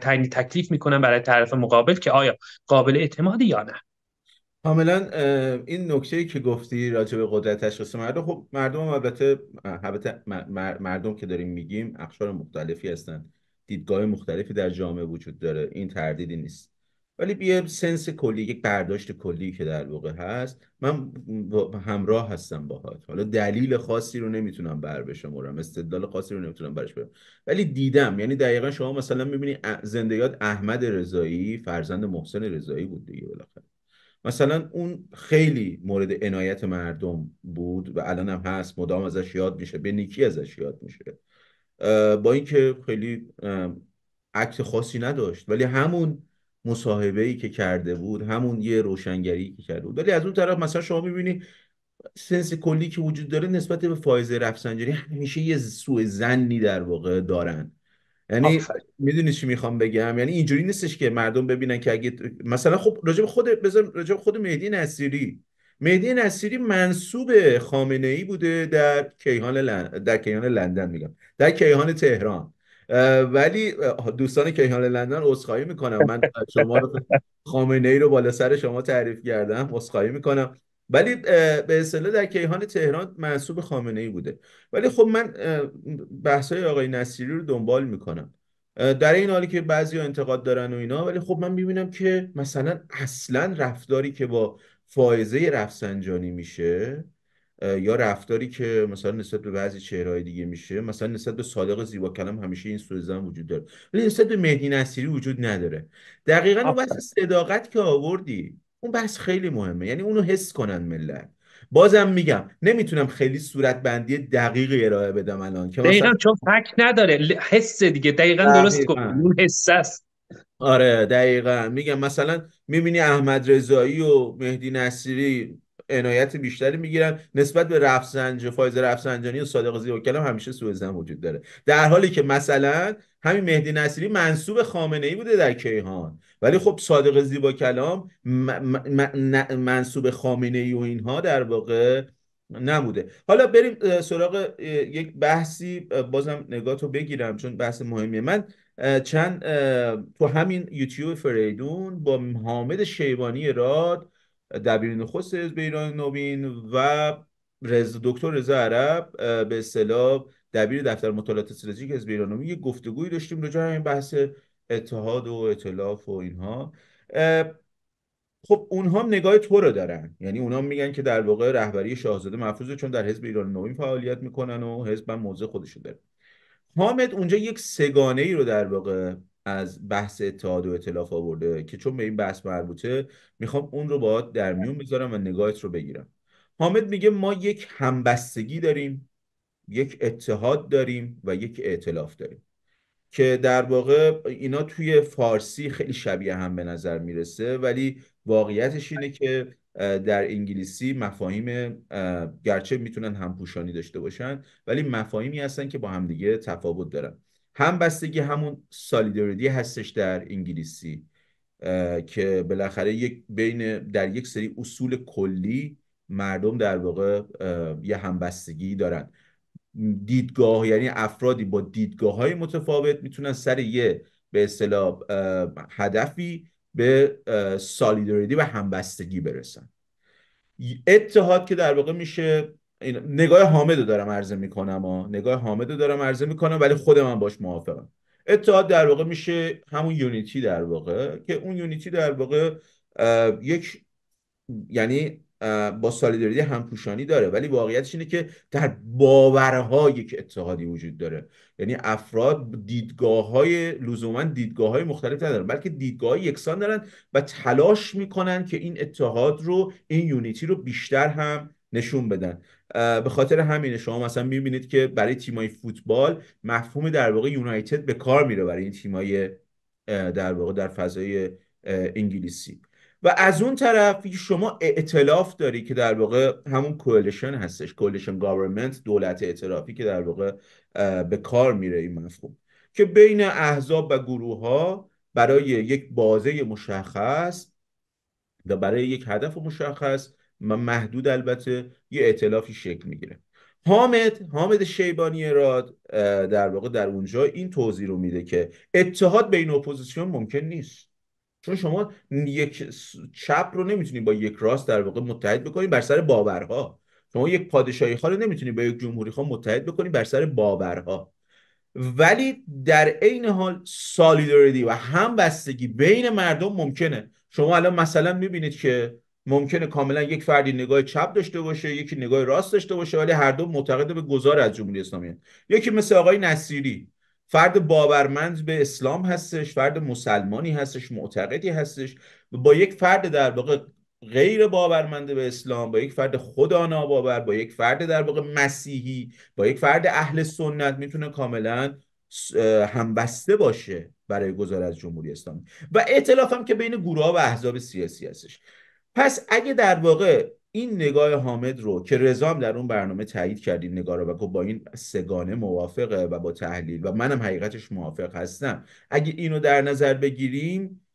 تعیین تکلیف میکنن برای طرف مقابل که آیا قابل اعتمادی یا نه کاملا این نکته ای که گفتی راجع به قدرت تشخیص مردم خب مردم البته البته مردم که داریم میگیم اقشار مختلفی هستند دیدگاه مختلفی در جامعه وجود داره این تردیدی نیست ولی بیا سنس کلی یک برداشت کلی که در واقع هست من همراه هستم باهات حالا دلیل خاصی رو نمیتونم بر بشمارم استدلال خاصی رو نمیتونم برش برم ولی دیدم یعنی دقیقا شما مثلا میبینی زندگیات احمد رضایی فرزند محسن رضایی بود دیگه بالاخره مثلا اون خیلی مورد عنایت مردم بود و الان هم هست مدام ازش یاد میشه به نیکی ازش یاد میشه با اینکه خیلی عکس خاصی نداشت ولی همون مصاحبه ای که کرده بود همون یه روشنگری که کرده بود ولی از اون طرف مثلا شما میبینی سنس کلی که وجود داره نسبت به فایزه رفسنجانی همیشه یه سوء زنی در واقع دارن یعنی میدونی چی میخوام بگم یعنی اینجوری نیستش که مردم ببینن که اگه مثلا خب راجب خود بذار راجب خود مهدی نصیری مهدی نصیری منصوب خامنه ای بوده در کیهان لن... در کیهان لندن میگم در کیهان تهران ولی دوستان کیهان لندن عذرخواهی میکنم من شما رو خامنه ای رو بالا سر شما تعریف کردم عذرخواهی میکنم ولی به اصطلاح در کیهان تهران منصوب خامنه ای بوده ولی خب من بحث های آقای نصیری رو دنبال میکنم در این حالی که بعضی ها انتقاد دارن و اینا ولی خب من میبینم که مثلا اصلا رفتاری که با فائزه رفسنجانی میشه یا رفتاری که مثلا نسبت به بعضی چهرهای دیگه میشه مثلا نسبت به صادق زیبا کلام همیشه این سوزن وجود داره ولی نسبت به مهدی نصیری وجود نداره دقیقا اون بحث صداقت که آوردی اون بحث خیلی مهمه یعنی اونو حس کنن ملت بازم میگم نمیتونم خیلی صورت بندی دقیقی ارائه بدم الان که دقیقا مثلا... چون نداره حس دیگه دقیقا, درست کن اون حس است آره دقیقا میگم مثلا میبینی احمد رضایی و مهدی نصیری عنایت بیشتری میگیرن نسبت به رفسنج فایز رفسنجانی و صادق کلام همیشه سوء زن وجود داره در حالی که مثلا همین مهدی نصیری منصوب خامنه ای بوده در کیهان ولی خب صادق زیبا کلام منصوب خامنه ای و اینها در واقع نبوده حالا بریم سراغ یک بحثی بازم نگاه بگیرم چون بحث مهمیه من چند تو همین یوتیوب فریدون با حامد شیبانی راد دبیر نخست حزب ایران نوین و رز دکتر رضا عرب به اصطلاح دبیر دفتر مطالعات استراتژیک حزب ایران نوین یه گفتگویی داشتیم راجع این بحث اتحاد و ائتلاف و اینها خب اونها هم نگاه تو رو دارن یعنی اونها میگن که در واقع رهبری شاهزاده محفوظه چون در حزب ایران نوین فعالیت میکنن و حزب هم موضع خودش داره حامد اونجا یک سگانه ای رو در واقع از بحث اتحاد و اطلاف آورده که چون به این بحث مربوطه میخوام اون رو با در میون بذارم و نگاهت رو بگیرم حامد میگه ما یک همبستگی داریم یک اتحاد داریم و یک ائتلاف داریم که در واقع اینا توی فارسی خیلی شبیه هم به نظر میرسه ولی واقعیتش اینه که در انگلیسی مفاهیم گرچه میتونن همپوشانی داشته باشن ولی مفاهیمی هستن که با همدیگه تفاوت دارن همبستگی همون سالیداریتی هستش در انگلیسی که بالاخره یک بین در یک سری اصول کلی مردم در واقع یه همبستگی دارن دیدگاه یعنی افرادی با دیدگاه های متفاوت میتونن سر یه به اصطلاح هدفی به سالیداریتی و همبستگی برسن اتحاد که در واقع میشه نگاه حامد رو دارم عرضه میکنم و نگاه حامد رو دارم عرضه میکنم ولی خود من باش موافقم اتحاد در واقع میشه همون یونیتی در واقع که اون یونیتی در واقع یک یعنی با سالیداریتی همپوشانی داره ولی واقعیتش اینه که در باورهایی که اتحادی وجود داره یعنی افراد دیدگاه های لزوما دیدگاه های مختلف ندارن بلکه دیدگاه یکسان دارن و تلاش میکنن که این اتحاد رو این یونیتی رو بیشتر هم نشون بدن به خاطر همینه شما مثلا میبینید که برای تیمای فوتبال مفهوم در واقع یونایتد به کار میره برای این تیمای در واقع در فضای انگلیسی و از اون طرف شما اعتلاف داری که در واقع همون کوالیشن هستش کوالیشن گورنمنت دولت ائتلافی که در واقع به کار میره این مفهوم که بین احزاب و گروه ها برای یک بازه مشخص و برای یک هدف مشخص محدود البته یه اعتلافی شکل میگیره حامد حامد شیبانی راد در واقع در اونجا این توضیح رو میده که اتحاد بین اپوزیسیون ممکن نیست چون شما یک چپ رو نمیتونی با یک راست در واقع متحد بکنی بر سر باورها شما یک پادشاهی رو نمیتونی با یک جمهوری خواه متحد بکنی بر سر باورها ولی در عین حال سالیداریتی و همبستگی بین مردم ممکنه شما الان مثلا میبینید که ممکنه کاملا یک فردی نگاه چپ داشته باشه یکی نگاه راست داشته باشه ولی هر دو معتقد به گذار از جمهوری اسلامی یکی مثل آقای نصیری فرد باورمند به اسلام هستش فرد مسلمانی هستش معتقدی هستش با یک فرد در واقع غیر باورمند به اسلام با یک فرد خدا باور با یک فرد در واقع مسیحی با یک فرد اهل سنت میتونه کاملا همبسته باشه برای گذار از جمهوری اسلامی و اعتلاف هم که بین گروه و احزاب سیاسی هستش پس اگه در واقع این نگاه حامد رو که رزام در اون برنامه تایید کردیم نگاه رو و با این سگانه موافقه و با تحلیل و منم حقیقتش موافق هستم اگه اینو در نظر بگیریم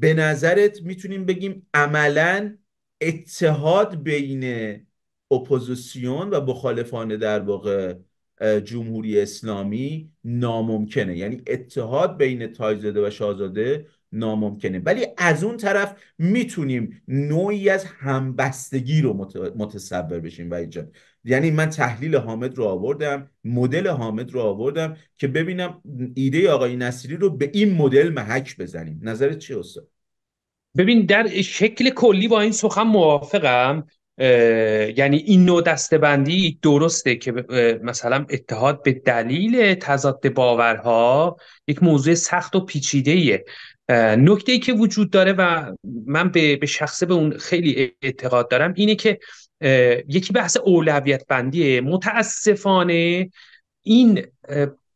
به نظرت میتونیم بگیم عملا اتحاد بین اپوزیسیون و مخالفان در واقع جمهوری اسلامی ناممکنه یعنی اتحاد بین تایزده و شاهزاده ناممکنه ولی از اون طرف میتونیم نوعی از همبستگی رو متصور بشیم و ایجاد یعنی من تحلیل حامد رو آوردم مدل حامد رو آوردم که ببینم ایده آقای نصیری رو به این مدل محک بزنیم نظرت چی استاد ببین در شکل کلی با این سخن موافقم یعنی این نوع دستبندی درسته که مثلا اتحاد به دلیل تضاد باورها یک موضوع سخت و پیچیده ایه نکته ای که وجود داره و من به, به شخصه به اون خیلی اعتقاد دارم اینه که یکی بحث اولویت بندیه متاسفانه این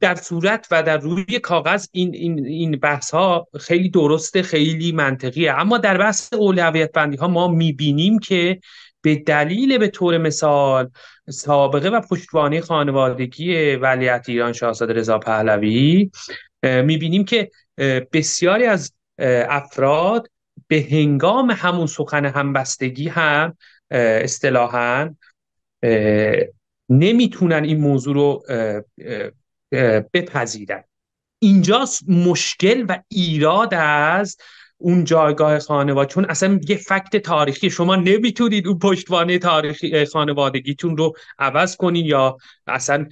در صورت و در روی کاغذ این, این, این بحث ها خیلی درسته خیلی منطقیه اما در بحث اولویت بندی ها ما میبینیم که به دلیل به طور مثال سابقه و پشتوانه خانوادگی ولیت ایران شاهزاده رضا پهلوی میبینیم که بسیاری از افراد به هنگام همون سخن همبستگی هم اصطلاحا نمیتونن این موضوع رو بپذیرن اینجاست مشکل و ایراد از اون جایگاه خانواده چون اصلا یه فکت تاریخی شما نمیتونید اون پشتوانه تاریخی خانوادگیتون رو عوض کنید یا اصلا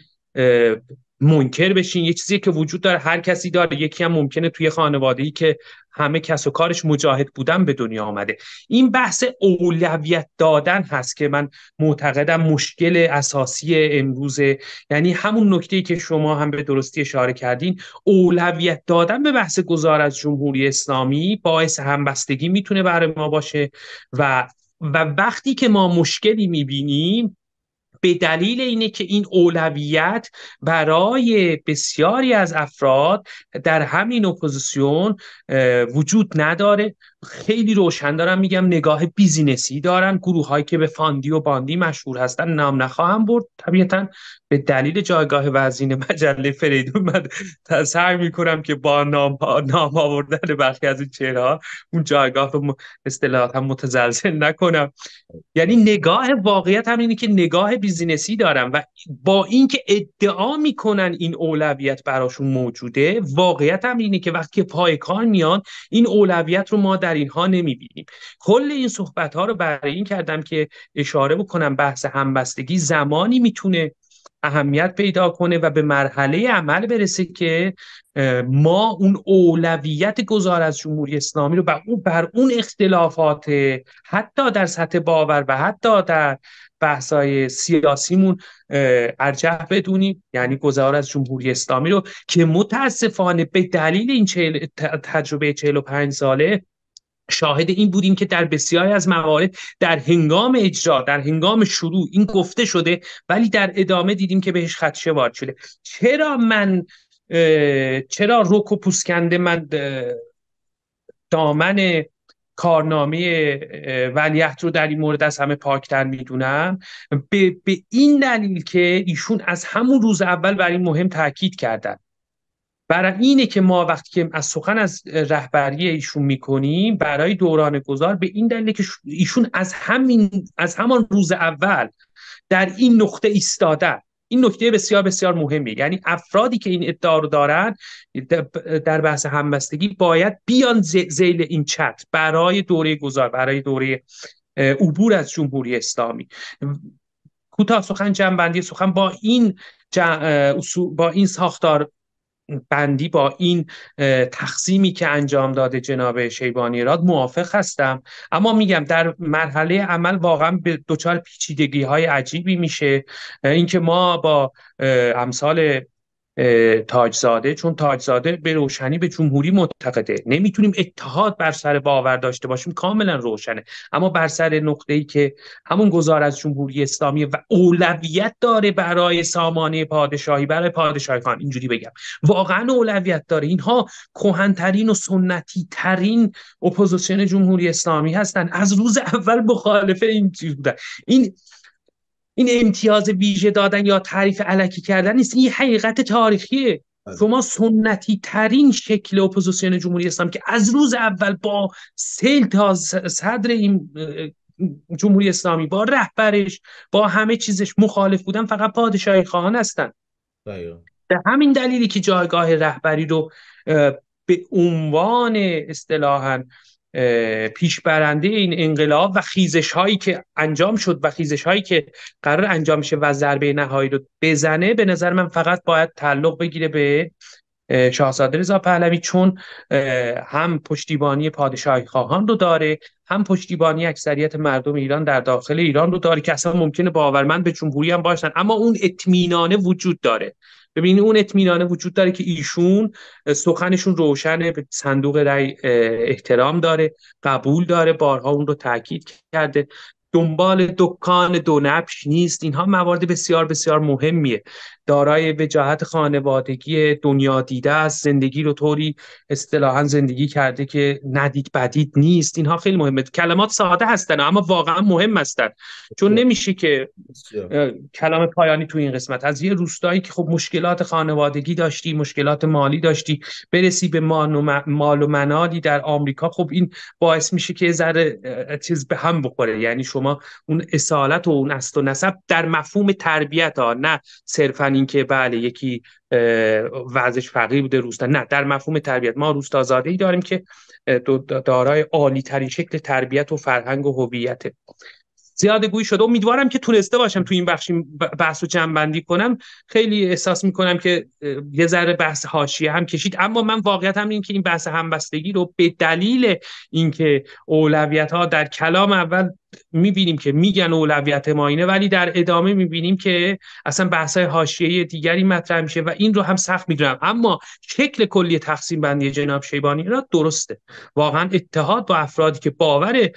منکر بشین یه چیزی که وجود داره هر کسی داره یکی هم ممکنه توی خانواده ای که همه کس و کارش مجاهد بودن به دنیا آمده این بحث اولویت دادن هست که من معتقدم مشکل اساسی امروزه یعنی همون نکته که شما هم به درستی اشاره کردین اولویت دادن به بحث گذار از جمهوری اسلامی باعث همبستگی میتونه برای ما باشه و و وقتی که ما مشکلی میبینیم به دلیل اینه که این اولویت برای بسیاری از افراد در همین اپوزیسیون وجود نداره خیلی روشن دارم میگم نگاه بیزینسی دارن گروه هایی که به فاندی و باندی مشهور هستن نام نخواهم برد طبیعتا به دلیل جایگاه وزین مجله فریدون من سعی میکنم که با نام, نام آوردن برخی از این چهره اون جایگاه رو اصطلاحات هم متزلزل نکنم یعنی نگاه واقعیت هم اینه که نگاه بیزینسی دارن و با اینکه ادعا میکنن این اولویت براشون موجوده واقعیت هم اینه که وقتی پای کار میان این اولویت رو ما در اینها نمیبینیم کل این صحبت ها رو برای این کردم که اشاره بکنم بحث همبستگی زمانی میتونه اهمیت پیدا کنه و به مرحله عمل برسه که ما اون اولویت گذار از جمهوری اسلامی رو بر اون, بر اون اختلافات حتی در سطح باور و حتی در بحثای سیاسیمون ارجح بدونیم یعنی گذار از جمهوری اسلامی رو که متاسفانه به دلیل این تجربه 45 ساله شاهد این بودیم که در بسیاری از موارد در هنگام اجرا در هنگام شروع این گفته شده ولی در ادامه دیدیم که بهش خدشه وارد شده چرا من چرا روک و پوسکنده من دامن کارنامه ولیحت رو در این مورد از همه پاکتر میدونم به،, به, این دلیل که ایشون از همون روز اول بر این مهم تاکید کردن برای اینه که ما وقتی که از سخن از رهبری ایشون میکنیم برای دوران گذار به این دلیل که ایشون از همین از همان روز اول در این نقطه ایستادن این نکته بسیار بسیار مهمه یعنی افرادی که این ادعا رو دارن در بحث همبستگی باید بیان زیل این چتر برای دوره گذار برای دوره عبور از جمهوری اسلامی کوتاه سخن جنبندی سخن با این با این ساختار بندی با این تقسیمی که انجام داده جناب شیبانی راد موافق هستم اما میگم در مرحله عمل واقعا به دچار پیچیدگی های عجیبی میشه اینکه ما با امثال تاجزاده چون تاجزاده به روشنی به جمهوری معتقده نمیتونیم اتحاد بر سر باور داشته باشیم کاملا روشنه اما بر سر نقطه ای که همون گذار از جمهوری اسلامی و اولویت داره برای سامانه پادشاهی برای پادشاهی خان اینجوری بگم واقعا اولویت داره اینها کهنترین و سنتی ترین اپوزیسیون جمهوری اسلامی هستن از روز اول مخالف این چیز بودن این این امتیاز ویژه دادن یا تعریف علکی کردن نیست این حقیقت تاریخیه بله. شما سنتی ترین شکل اپوزیسیون جمهوری اسلامی که از روز اول با سیل تا صدر این جمهوری اسلامی با رهبرش با همه چیزش مخالف بودن فقط پادشاهی خواهان هستن بله. به همین دلیلی که جایگاه رهبری رو به عنوان اصطلاحا پیش برنده این انقلاب و خیزش هایی که انجام شد و خیزش هایی که قرار انجام شه و ضربه نهایی رو بزنه به نظر من فقط باید تعلق بگیره به شاهزاده رضا پهلوی چون هم پشتیبانی پادشاهی خواهان رو داره هم پشتیبانی اکثریت مردم ایران در داخل ایران رو داره که اصلا ممکنه باورمند به جمهوری هم باشن اما اون اطمینانه وجود داره ببین اون اطمینانه وجود داره که ایشون سخنشون روشنه به صندوق رای احترام داره قبول داره بارها اون رو تاکید کرده دنبال دکان دو نبش نیست اینها موارد بسیار بسیار مهمیه دارای وجاهت خانوادگی دنیا دیده است زندگی رو طوری اصطلاحا زندگی کرده که ندید بدید نیست اینها خیلی مهمه کلمات ساده هستن اما واقعا مهم هستن چون نمیشه که کلام پایانی تو این قسمت از یه روستایی که خب مشکلات خانوادگی داشتی مشکلات مالی داشتی برسی به مال و منالی در آمریکا خب این باعث میشه که ذره چیز به هم بخوره یعنی شما اون اصالت و اون است و نسب در مفهوم تربیت ها نه صرفا اینکه بله یکی وضعش فقیر بوده روستا نه در مفهوم تربیت ما روستازاده ای داریم که دارای عالی ترین شکل تربیت و فرهنگ و هویت زیاده گویی شده امیدوارم که تونسته باشم تو این بخش بحث رو جنبندی کنم خیلی احساس میکنم که یه ذره بحث حاشیه هم کشید اما من واقعیت هم این که این بحث همبستگی رو به دلیل اینکه اولویت ها در کلام اول میبینیم که میگن اولویت ما اینه ولی در ادامه میبینیم که اصلا بحث‌های حاشیه‌ای دیگری مطرح میشه و این رو هم سخت میدونم اما شکل کلی تقسیم بندی جناب شیبانی را درسته واقعا اتحاد با افرادی که باور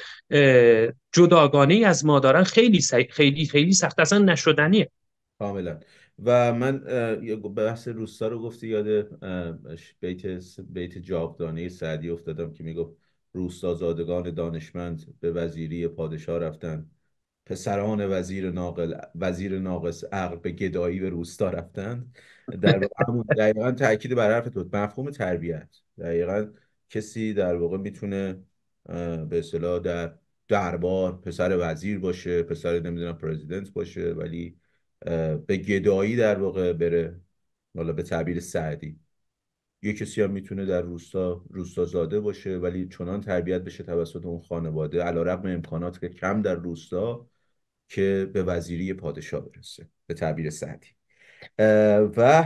جداگانه ای از ما دارن خیلی خیلی خیلی سخت اصلا نشدنیه کاملا و من بحث روستا رو گفتی یاد بیت بیت جاودانه سعدی افتادم که میگفت روستازادگان دانشمند به وزیری پادشاه رفتن پسران وزیر ناقل وزیر ناقص عقل به گدایی به روستا رفتن در دقیقا تاکید بر حرف تو مفهوم تربیت دقیقا کسی در واقع میتونه به اصطلاح در دربار پسر وزیر باشه پسر نمیدونم پرزیدنت باشه ولی به گدایی در واقع بره حالا به تعبیر سعدی یه کسی هم میتونه در روستا روستا زاده باشه ولی چنان تربیت بشه توسط اون خانواده رقم امکانات که کم در روستا که به وزیری پادشاه برسه به تعبیر سعدی و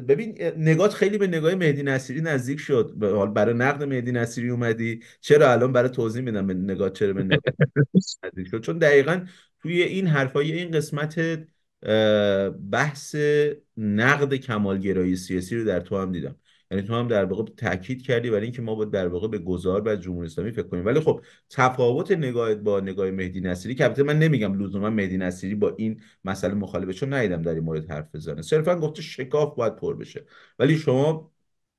ببین نگات خیلی به نگاه مهدی نصیری نزدیک شد حال برای نقد مهدی نصیری اومدی چرا الان برای توضیح میدم به چرا به *laughs* نزدیک شد چون دقیقا توی این حرفای این قسمت بحث نقد کمالگرایی سیاسی رو در تو هم دیدم یعنی تو هم در واقع تاکید کردی برای اینکه ما باید در واقع به گذار و جمهوری اسلامی فکر کنیم ولی خب تفاوت نگاهت با نگاه مهدی نصیری که البته من نمیگم لزوما مهدی نصیری با این مسئله مخالفه چون ندیدم در این مورد حرف بزنه صرفا گفته شکاف باید پر بشه ولی شما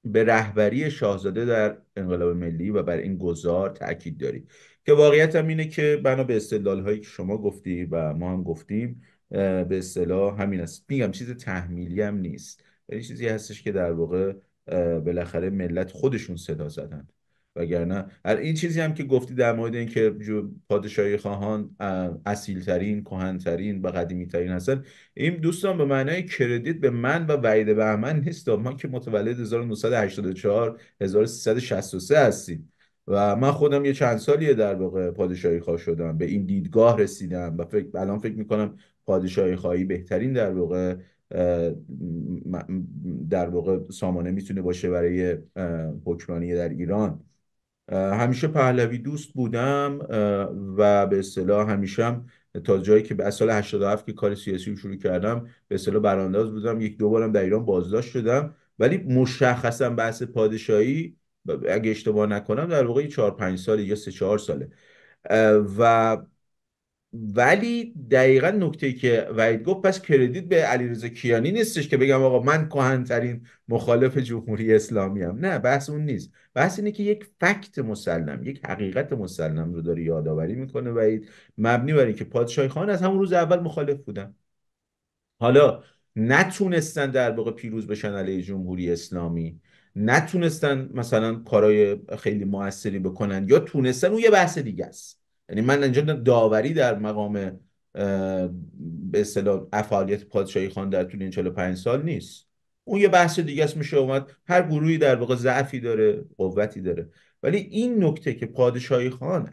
به رهبری شاهزاده در انقلاب ملی و بر این گذار تاکید داری که واقعیت هم اینه که بنا به استدلال هایی که شما گفتی و ما هم گفتیم به اصطلاح همین است میگم چیز تحمیلی هم نیست این یعنی چیزی هستش که در واقع بالاخره ملت خودشون صدا زدن وگرنه این چیزی هم که گفتی در مورد اینکه پادشاهی خواهان اصیلترین ترین و ترین هستن این دوستان به معنای کردیت به من و وعید من نیست ما که متولد 1984 1363 هستیم و من خودم یه چند سالیه در واقع پادشاهی خواه شدم به این دیدگاه رسیدم و فکر الان فکر میکنم پادشاهی خواهی بهترین در واقع در واقع سامانه میتونه باشه برای حکمرانی در ایران همیشه پهلوی دوست بودم و به اصطلاح همیشه هم تا جایی که به سال 87 که کار سیاسی شروع کردم به اصطلاح برانداز بودم یک دو بارم در ایران بازداشت شدم ولی مشخصا بحث پادشاهی اگه اشتباه نکنم در واقع 4 5 سال یا 3 4 ساله و ولی دقیقا نکته که وعید گفت پس کردیت به علیرضا کیانی نیستش که بگم آقا من کهنترین مخالف جمهوری اسلامی هم نه بحث اون نیست بحث اینه که یک فکت مسلم یک حقیقت مسلم رو داره یادآوری میکنه وید مبنی بر اینکه پادشاهی خان از همون روز اول مخالف بودن حالا نتونستن در واقع پیروز بشن علیه جمهوری اسلامی نتونستن مثلا کارهای خیلی موثری بکنن یا تونستن اون یه بحث دیگه است یعنی من اینجا داوری در مقام به اصطلاح فعالیت پادشاهی خان در طول این 45 سال نیست اون یه بحث دیگه است میشه اومد هر گروهی در واقع ضعفی داره قوتی داره ولی این نکته که پادشاهی خان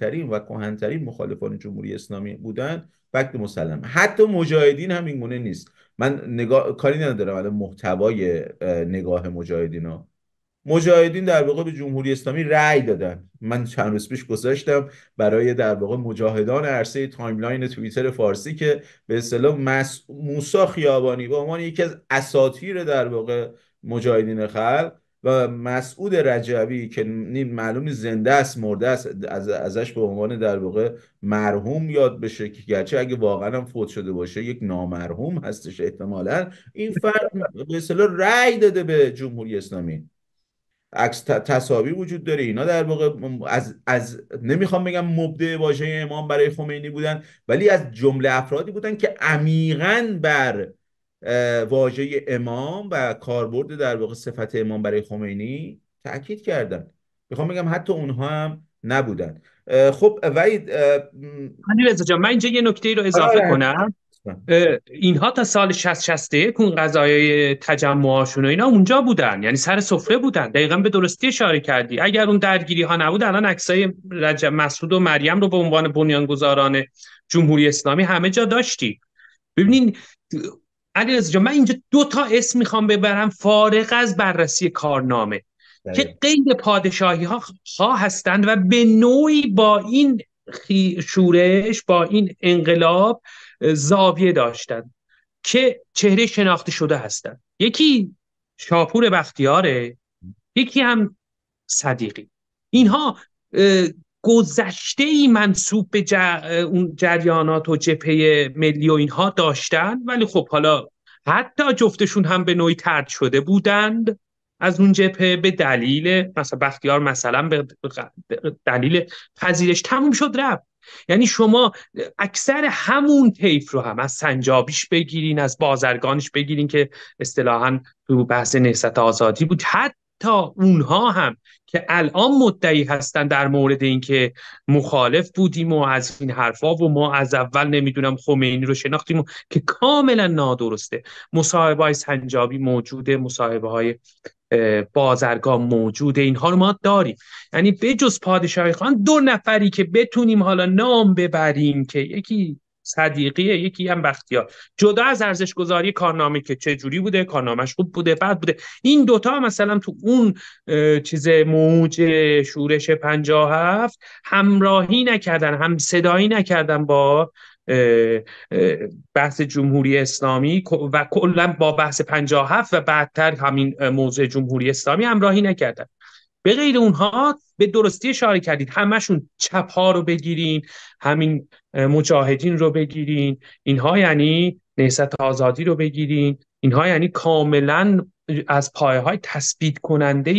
ترین و ترین مخالفان جمهوری اسلامی بودن وقت مسلم حتی مجاهدین هم اینگونه نیست من نگاه... کاری ندارم الان محتوای نگاه مجاهدین ها مجاهدین در واقع به جمهوری اسلامی رأی دادن من چند روز پیش گذاشتم برای در واقع مجاهدان عرصه تایملاین توییتر فارسی که به اصطلاح مس... موسا خیابانی به عنوان یکی از اساتیر در واقع مجاهدین خلق و مسعود رجبی که معلوم زنده است مرده است از ازش به عنوان در واقع مرحوم یاد بشه که گرچه اگه واقعا هم فوت شده باشه یک نامرحوم هستش احتمالا این فرد به اصطلاح رأی داده به جمهوری اسلامی عکس تصاوی وجود داره اینا در واقع از, از نمیخوام بگم مبدع واژه امام برای خمینی بودن ولی از جمله افرادی بودن که عمیقا بر واژه امام و کاربرد در واقع صفت امام برای خمینی تاکید کردن میخوام بگم حتی اونها هم نبودن خب وید من اینجا یه نکته ای رو اضافه آره. کنم اینها تا سال 60 61 اون قضایای تجمعاشون و اینا اونجا بودن یعنی سر سفره بودن دقیقا به درستی اشاره کردی اگر اون درگیری ها نبود الان عکسای رجب مسعود و مریم رو به عنوان بنیانگذاران جمهوری اسلامی همه جا داشتی ببینین علی جان من اینجا دو تا اسم میخوام ببرم فارغ از بررسی کارنامه که قید پادشاهی ها, ها هستند و به نوعی با این شورش با این انقلاب زاویه داشتند که چهره شناخته شده هستند یکی شاپور بختیاره یکی هم صدیقی اینها گذشته ای منصوب به اون جریانات و جبهه ملی و اینها داشتن ولی خب حالا حتی جفتشون هم به نوعی ترد شده بودند از اون جبهه به دلیل مثلا بختیار مثلا به دلیل پذیرش تموم شد رفت یعنی شما اکثر همون تیف رو هم از سنجابیش بگیرین از بازرگانش بگیرین که اصطلاحا تو بحث نهست آزادی بود حتی تا اونها هم که الان مدعی هستن در مورد اینکه مخالف بودیم و از این حرفا و ما از اول نمیدونم خمینی رو شناختیم و که کاملا نادرسته مصاحبه های سنجابی موجوده مصاحبه های بازرگان موجوده اینها رو ما داریم یعنی بجز پادشاهی خان دو نفری که بتونیم حالا نام ببریم که یکی صدیقی یکی هم بختیار جدا از ارزش گذاری کارنامه که چه جوری بوده کارنامهش خوب بوده بد بوده این دوتا مثلا تو اون چیز موج شورش پنجاه هفت همراهی نکردن هم صدایی نکردن با بحث جمهوری اسلامی و کلا با بحث 57 و بعدتر همین موضوع جمهوری اسلامی همراهی نکردن به غیر اونها به درستی اشاره کردید همشون چپ ها رو بگیرین همین مجاهدین رو بگیرین اینها یعنی نهست آزادی رو بگیرین اینها یعنی کاملا از پایه های تثبیت کننده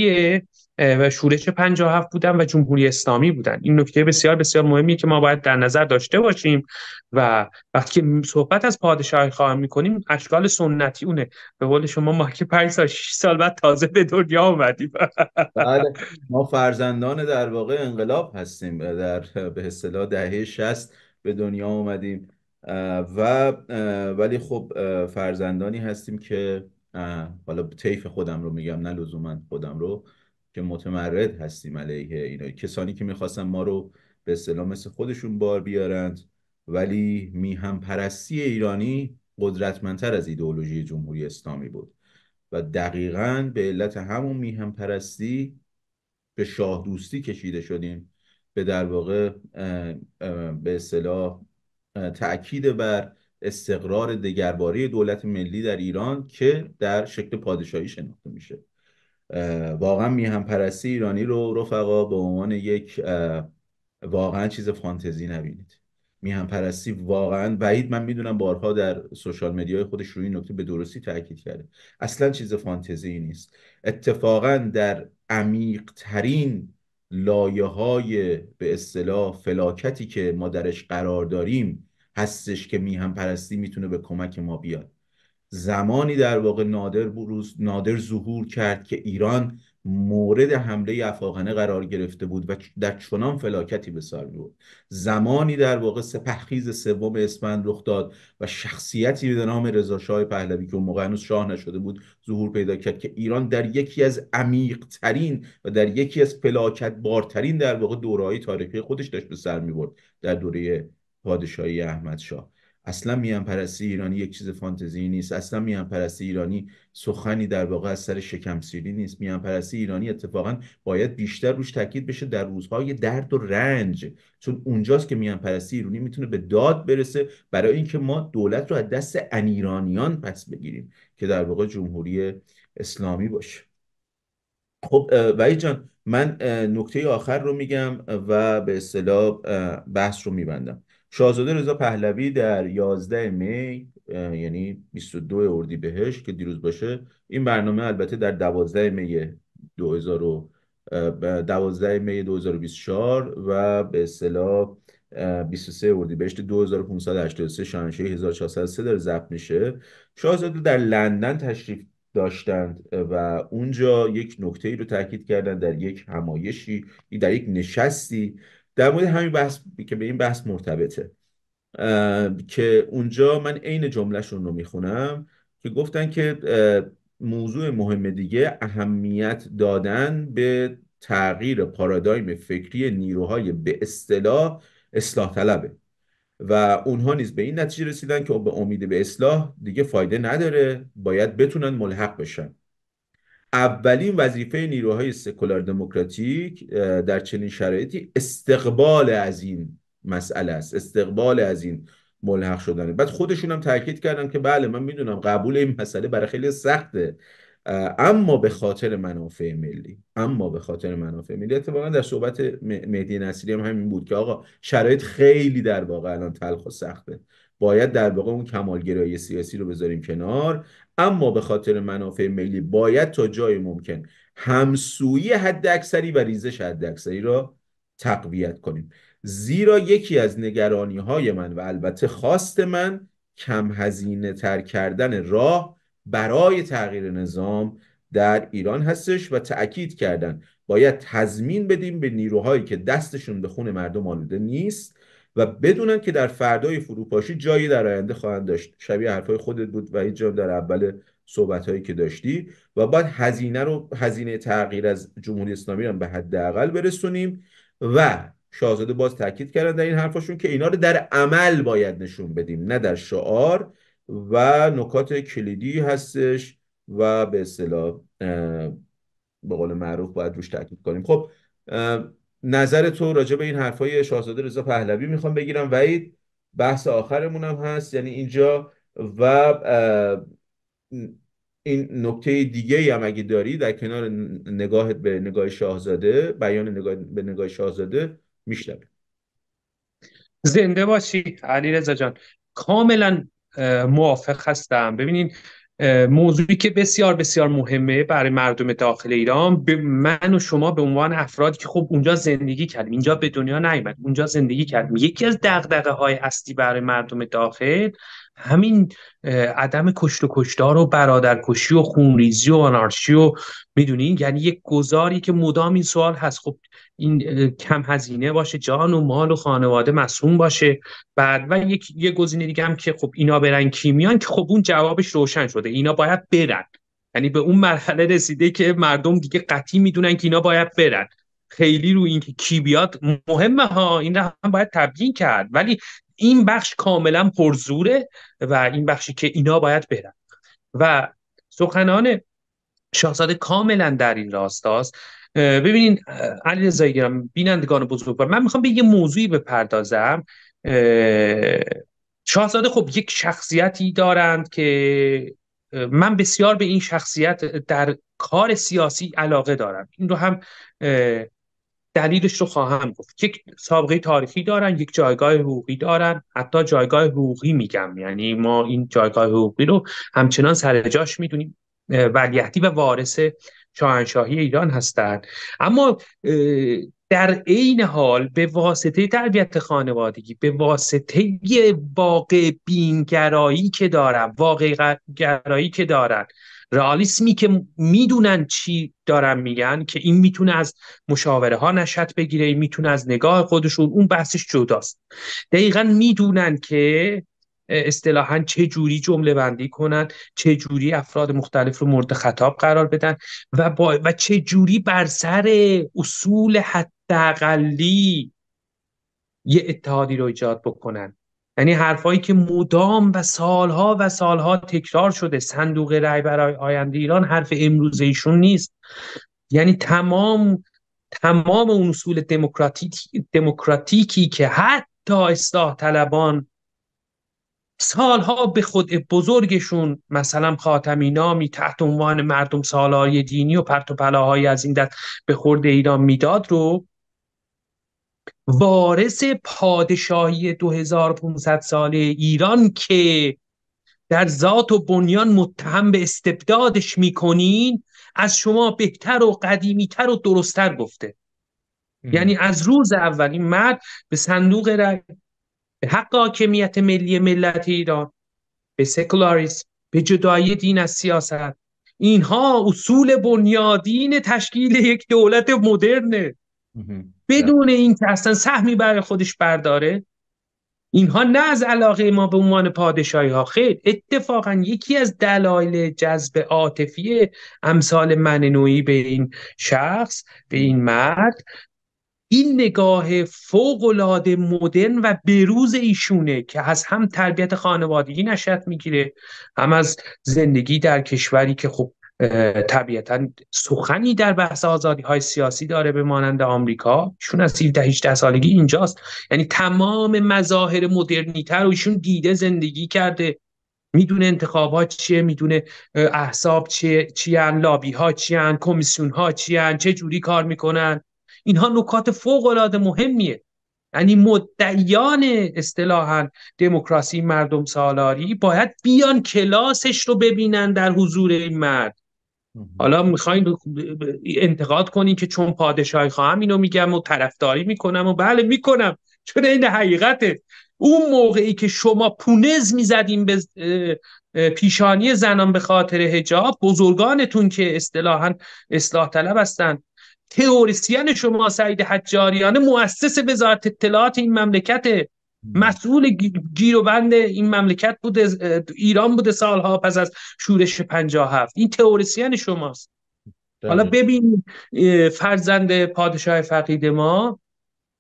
و شورش 57 بودن و جمهوری اسلامی بودن این نکته بسیار بسیار مهمی که ما باید در نظر داشته باشیم و وقتی که صحبت از پادشاهی خواهم میکنیم اشکال سنتی اونه به قول شما ما که 5 سال 6 سال بعد تازه به دنیا آمدیم بله ما فرزندان در واقع انقلاب هستیم در به اصطلاح دهه 60 به دنیا آمدیم و ولی خب فرزندانی هستیم که حالا طیف خودم رو میگم نه لزوما خودم رو که متمرد هستیم علیه اینا کسانی که میخواستن ما رو به اصطلاح مثل خودشون بار بیارند ولی میهم پرستی ایرانی قدرتمندتر از ایدئولوژی جمهوری اسلامی بود و دقیقا به علت همون میهم پرستی به شاه دوستی کشیده شدیم به در واقع به اصطلاح تاکید بر استقرار دگرباری دولت ملی در ایران که در شکل پادشاهی شناخته میشه واقعا میهم پرستی ایرانی رو رفقا به عنوان یک واقعا چیز فانتزی نبینید میهم پرستی واقعا بعید من میدونم بارها در سوشال مدیای خودش روی این نکته به درستی تاکید کرده اصلا چیز فانتزی نیست اتفاقا در عمیق ترین لایه های به اصطلاح فلاکتی که ما درش قرار داریم هستش که میهم پرستی میتونه به کمک ما بیاد زمانی در واقع نادر بروز نادر ظهور کرد که ایران مورد حمله افاغنه قرار گرفته بود و در چنان فلاکتی به سر بود زمانی در واقع سپهخیز سوم اسفند رخ داد و شخصیتی به نام رضا شاه پهلوی که اون موقع هنوز شاه نشده بود ظهور پیدا کرد که ایران در یکی از عمیق ترین و در یکی از فلاکت بارترین در واقع دورهای تاریخی خودش داشت به سر می در دوره پادشاهی احمد شاه اصلا میان پرستی ایرانی یک چیز فانتزی نیست اصلا میان پرستی ایرانی سخنی در واقع از سر شکم سیری نیست میان پرستی ایرانی اتفاقا باید بیشتر روش تاکید بشه در روزهای درد و رنج چون اونجاست که میان پرستی ایرانی میتونه به داد برسه برای اینکه ما دولت رو از دست ایرانیان پس بگیریم که در واقع جمهوری اسلامی باشه خب وای جان من نکته آخر رو میگم و به اصطلاح بحث رو میبندم شاهزاده رضا پهلوی در 11 می یعنی 22 اردیبهشت که دیروز باشه این برنامه البته در 12 می 2000 12 می 2024 و به اصطلاح 23 اردیبهشت 2583 شانشه 1603 داره ضبط میشه شاهزاده در لندن تشریف داشتند و اونجا یک نکته ای رو تاکید کردن در یک همایشی در یک نشستی در مورد همین بحث که به این بحث مرتبطه که اونجا من عین جملهشون رو میخونم که گفتن که موضوع مهم دیگه اهمیت دادن به تغییر پارادایم فکری نیروهای به اصطلاح اصلاح طلبه و اونها نیز به این نتیجه رسیدن که به امید به اصلاح دیگه فایده نداره باید بتونن ملحق بشن اولین وظیفه نیروهای سکولار دموکراتیک در چنین شرایطی استقبال از این مسئله است استقبال از این ملحق شدن بعد خودشون هم تاکید کردن که بله من میدونم قبول این مسئله برای خیلی سخته اما به خاطر منافع ملی اما به خاطر منافع ملی اتفاقا در صحبت مهدی نصیری هم همین بود که آقا شرایط خیلی در واقع الان تلخ و سخته باید در واقع اون کمالگرایی سیاسی رو بذاریم کنار اما به خاطر منافع ملی باید تا جای ممکن همسویی حد اکثری و ریزش حد اکثری را تقویت کنیم زیرا یکی از نگرانی های من و البته خواست من کم هزینه تر کردن راه برای تغییر نظام در ایران هستش و تأکید کردن باید تضمین بدیم به نیروهایی که دستشون به خون مردم آلوده نیست و بدونن که در فردای فروپاشی جایی در آینده خواهند داشت شبیه حرفای خودت بود و اینجا در اول صحبت هایی که داشتی و باید هزینه رو هزینه تغییر از جمهوری اسلامی رو به حداقل برسونیم و شاهزاده باز تاکید کردن در این حرفاشون که اینا رو در عمل باید نشون بدیم نه در شعار و نکات کلیدی هستش و به اصطلاح به قول معروف باید روش تاکید کنیم خب نظر تو راجع به این حرفای شاهزاده رضا پهلوی میخوام بگیرم وید بحث آخرمون هم هست یعنی اینجا و این نکته دیگه هم اگه داری در کنار نگاهت به نگاه شاهزاده بیان نگاه به نگاه شاهزاده میشنویم زنده باشی علی رزا جان کاملا موافق هستم ببینین موضوعی که بسیار بسیار مهمه برای مردم داخل ایران به من و شما به عنوان افرادی که خب اونجا زندگی کردیم اینجا به دنیا نیومد اونجا زندگی کردیم یکی از دغدغه های اصلی برای مردم داخل همین عدم کشت و کشتار و برادرکشی و خونریزی و آنارشی و یعنی یک گذاری که مدام این سوال هست خب این کم هزینه باشه جان و مال و خانواده مسئول باشه بعد و یک یه گزینه دیگه هم که خب اینا برن کیمیان که خب اون جوابش روشن شده اینا باید برن یعنی به اون مرحله رسیده که مردم دیگه قطعی میدونن که اینا باید برن خیلی رو اینکه کی بیاد مهمه ها این هم باید تبیین کرد ولی این بخش کاملا پرزوره و این بخشی که اینا باید برن و سخنان شاهزاده کاملا در این راستاست ببینین علی گرام بینندگان بزرگوار من میخوام به یه موضوعی بپردازم شاهزاده خب یک شخصیتی دارند که من بسیار به این شخصیت در کار سیاسی علاقه دارم این رو هم دلیلش رو خواهم گفت یک سابقه تاریخی دارن یک جایگاه حقوقی دارن حتی جایگاه حقوقی میگم یعنی ما این جایگاه حقوقی رو همچنان سر جاش میدونیم ولیحتی و وارث شاهنشاهی ایران هستند اما در عین حال به واسطه تربیت خانوادگی به واسطه واقع بینگرایی که دارن واقع گرایی که دارن رئالیسمی که میدونن چی دارن میگن که این میتونه از مشاوره ها نشد بگیره میتونه از نگاه خودشون اون بحثش جداست دقیقا میدونن که اصطلاحا چه جوری جمله بندی کنن چه جوری افراد مختلف رو مورد خطاب قرار بدن و با و چه جوری بر سر اصول حداقلی یه اتحادی رو ایجاد بکنن یعنی حرفایی که مدام و سالها و سالها تکرار شده صندوق رأی برای آینده ایران حرف امروز ایشون نیست یعنی تمام تمام اون اصول دموکراتیکی که حتی اصلاح طلبان سالها به خود بزرگشون مثلا خاتمی نامی تحت عنوان مردم سالاری دینی و پرت و پلاهایی از این دست به خورد ایران میداد رو وارث پادشاهی 2500 ساله ایران که در ذات و بنیان متهم به استبدادش میکنین از شما بهتر و قدیمیتر و درستتر گفته یعنی از روز اولین مرد به صندوق رای به حق حاکمیت ملی ملت ایران به سکولاریسم به جدایی دین از سیاست اینها اصول بنیادین تشکیل یک دولت مدرنه بدون اینکه اصلا سهمی برای خودش برداره اینها نه از علاقه ما به عنوان پادشاهی ها خیر اتفاقا یکی از دلایل جذب عاطفی امثال من نوعی به این شخص به این مرد این نگاه فوق العاده مدرن و بروز ایشونه که از هم تربیت خانوادگی نشد میگیره هم از زندگی در کشوری که خب طبیعتا سخنی در بحث آزادی های سیاسی داره به مانند آمریکا ایشون از 17 18 سالگی اینجاست یعنی تمام مظاهر مدرنیتر رو ایشون دیده زندگی کرده میدونه انتخابات چیه میدونه احساب چیه چیان لابی ها چیان کمیسیون ها چیان چه جوری کار میکنن اینها نکات فوق العاده مهمیه یعنی مدعیان اصطلاحا دموکراسی مردم سالاری باید بیان کلاسش رو ببینن در حضور این مرد حالا میخواین انتقاد کنین که چون پادشاهی خواهم اینو میگم و طرفداری میکنم و بله میکنم چون این حقیقته اون موقعی که شما پونز میزدین به پیشانی زنان به خاطر هجاب بزرگانتون که اصطلاحا اصلاح طلب هستن تئوریسین شما سعید حجاریان مؤسس وزارت اطلاعات این مملکت مسئول گیر این مملکت بوده ایران بوده سالها پس از شورش 57 این تئوریسین شماست بله. حالا ببین فرزند پادشاه فقید ما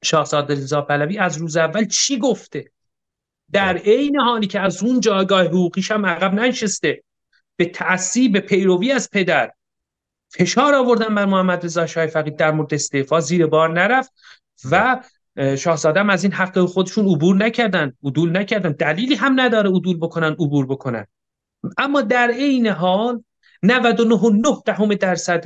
شاهزاده رضا پهلوی از روز اول چی گفته در بله. عین حالی که از اون جایگاه حقوقیش هم عقب ننشسته به تأسی به پیروی از پدر فشار آوردن بر محمد رضا شاه فقید در مورد استعفا زیر بار نرفت و بله. شاهزادم از این حق خودشون عبور نکردن عدول نکردن دلیلی هم نداره عدول بکنن عبور بکنن اما در عین حال 99.9 دهم درصد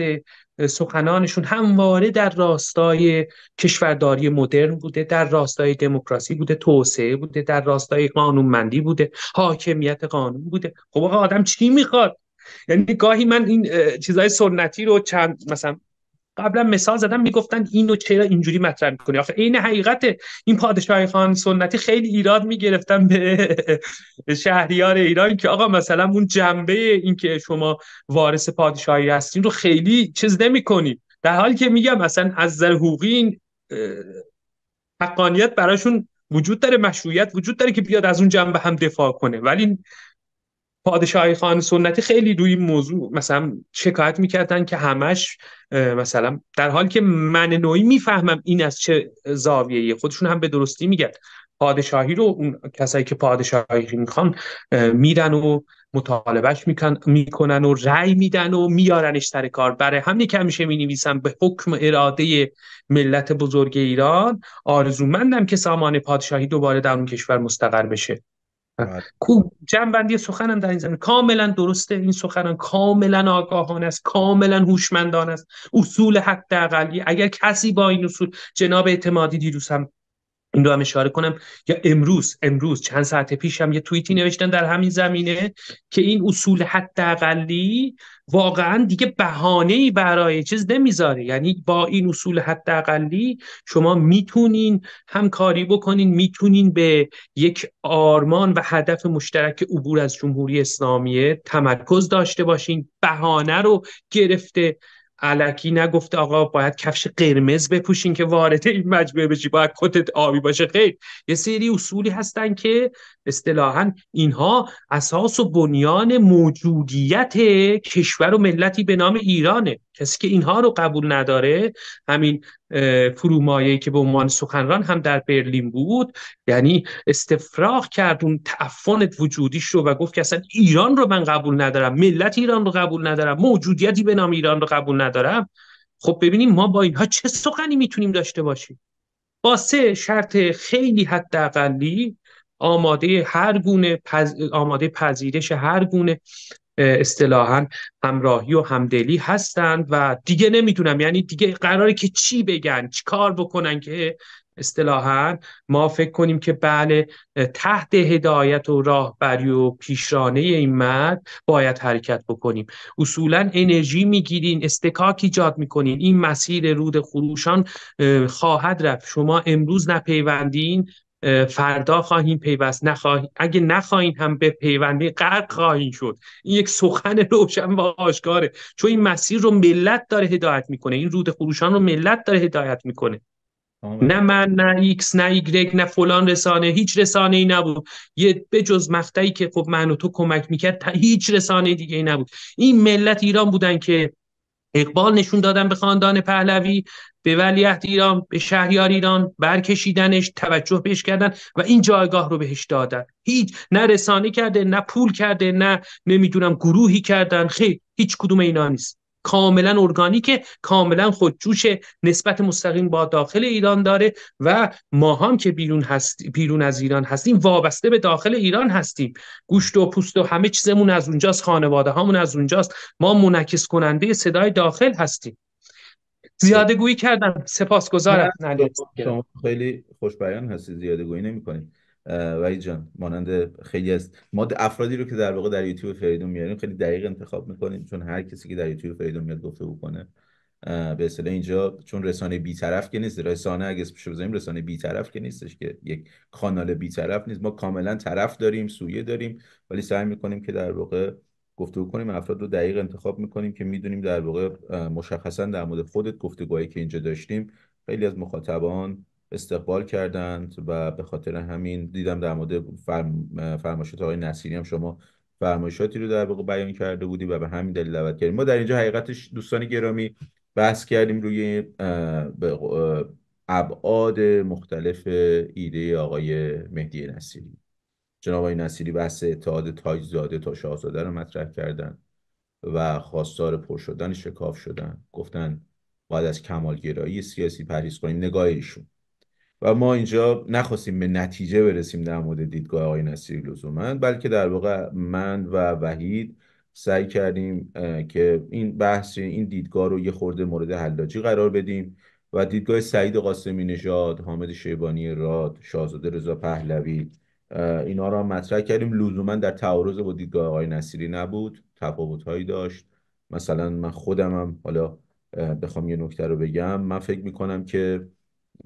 سخنانشون همواره در راستای کشورداری مدرن بوده در راستای دموکراسی بوده توسعه بوده در راستای قانونمندی بوده حاکمیت قانون بوده خب آقا آدم چی میخواد یعنی گاهی من این چیزای سنتی رو چند مثلا قبلا مثال زدم میگفتن اینو چرا اینجوری مطرح میکنی آخه عین حقیقت این پادشاهی خان سنتی خیلی ایراد میگرفتن به *laughs* شهریار ایران که آقا مثلا اون جنبه اینکه شما وارث پادشاهی هستین رو خیلی چیز نمیکنید در حالی که میگم مثلا از نظر حقوقی این حقانیت براشون وجود داره مشروعیت وجود داره که بیاد از اون جنبه هم دفاع کنه ولی پادشاهی خان سنتی خیلی روی این موضوع مثلا شکایت میکردن که همش مثلا در حالی که من نوعی میفهمم این از چه زاویه خودشون هم به درستی میگن پادشاهی رو اون کسایی که پادشاهی میخوان میرن و مطالبهش میکنن و رأی میدن و میارنش سر کار برای همین که همیشه مینویسم به حکم اراده ملت بزرگ ایران آرزومندم که سامان پادشاهی دوباره در اون کشور مستقر بشه آره. آره. کو جنبندی سخنم در این زمین کاملا درسته این سخنان کاملا آگاهانه است کاملا هوشمندان است اصول حداقلی اگر کسی با این اصول جناب اعتمادی دیروز هم این رو هم اشاره کنم یا امروز امروز چند ساعت پیش هم یه توییتی نوشتن در همین زمینه که این اصول حداقلی واقعا دیگه بهانه ای برای چیز نمیذاره یعنی با این اصول حداقلی شما میتونین همکاری بکنین میتونین به یک آرمان و هدف مشترک عبور از جمهوری اسلامیه تمرکز داشته باشین بهانه رو گرفته علکی نگفته آقا باید کفش قرمز بپوشین که وارد این مجموعه بشی باید کتت آبی باشه خیر یه سری اصولی هستن که اصطلاحا اینها اساس و بنیان موجودیت کشور و ملتی به نام ایرانه کسی که اینها رو قبول نداره همین فرومایه که به عنوان سخنران هم در برلین بود یعنی استفراغ کرد اون تعفن وجودیش رو و گفت که اصلا ایران رو من قبول ندارم ملت ایران رو قبول ندارم موجودیتی به نام ایران رو قبول ندارم خب ببینیم ما با اینها چه سخنی میتونیم داشته باشیم با سه شرط خیلی حداقلی آماده هر گونه آماده پذیرش هر گونه اصطلاحا همراهی و همدلی هستند و دیگه نمیتونم یعنی دیگه قراره که چی بگن چی کار بکنن که اصطلاحا ما فکر کنیم که بله تحت هدایت و راهبری و پیشرانه این مرد باید حرکت بکنیم اصولا انرژی میگیرین استکاک ایجاد میکنین این مسیر رود خروشان خواهد رفت شما امروز نپیوندین فردا خواهیم پیوست نخواهیم اگه نخواهیم هم به پیونده غرق خواهیم شد این یک سخن روشن و آشکاره چون این مسیر رو ملت داره هدایت میکنه این رود خروشان رو ملت داره هدایت میکنه نه من نه ایکس نه ایگرگ نه فلان رسانه هیچ رسانه ای نبود یه بجز مقطعی که خب من و تو کمک میکرد هیچ رسانه دیگه ای نبود این ملت ایران بودن که اقبال نشون دادن به خاندان پهلوی به ولیعهد ایران به شهریار ایران برکشیدنش توجه بهش کردن و این جایگاه رو بهش دادن هیچ نه رسانه کرده نه پول کرده نه نمیدونم گروهی کردن خیر هیچ کدوم اینا نیست کاملا ارگانیکه کاملا خودجوشه نسبت مستقیم با داخل ایران داره و ما هم که بیرون, هست، بیرون از ایران هستیم وابسته به داخل ایران هستیم گوشت و پوست و همه چیزمون از اونجاست خانواده هامون از اونجاست ما منعکس کننده صدای داخل هستیم زیاده گویی کردم سپاسگزارم خیلی خوش بیان هستی زیاده گویی نمی‌کنید وحید جان مانند خیلی از ما افرادی رو که در واقع در یوتیوب فریدون میاریم خیلی دقیق انتخاب میکنیم چون هر کسی که در یوتیوب فریدون میاد گفته بکنه به اصطلاح اینجا چون رسانه بیطرف که نیست رسانه اگه اسمش بزنیم رسانه بیطرف که نیستش که یک کانال بیطرف نیست ما کاملا طرف داریم سویه داریم ولی سعی میکنیم که در واقع گفتگو کنیم افراد رو دقیق انتخاب میکنیم که میدونیم در واقع مشخصا در مورد خودت گفتگوهایی که اینجا داشتیم خیلی از مخاطبان استقبال کردند و به خاطر همین دیدم در مورد فرم، فرمایشات آقای نصیری هم شما فرمایشاتی رو در واقع بیان کرده بودی و به همین دلیل دعوت کردیم ما در اینجا حقیقتش دوستان گرامی بحث کردیم روی ابعاد مختلف ایده آقای مهدی نصیری جناب آقای نصیری بحث اتحاد تاج زاده تا شاهزاده رو مطرح کردن و خواستار پر شدن شکاف شدن گفتن باید از کمالگرایی سیاسی پرهیز کنیم نگاه ایشون و ما اینجا نخواستیم به نتیجه برسیم در مورد دیدگاه آقای نصیری لزوما بلکه در واقع من و وحید سعی کردیم که این بحث این دیدگاه رو یه خورده مورد حلاجی قرار بدیم و دیدگاه سعید قاسمی نژاد، حامد شیبانی راد، شاهزاده رضا پهلوی اینا را مطرح کردیم لزوما در تعارض با دیدگاه آقای نصیری نبود تفاوت هایی داشت مثلا من خودم هم حالا بخوام یه نکته رو بگم من فکر میکنم که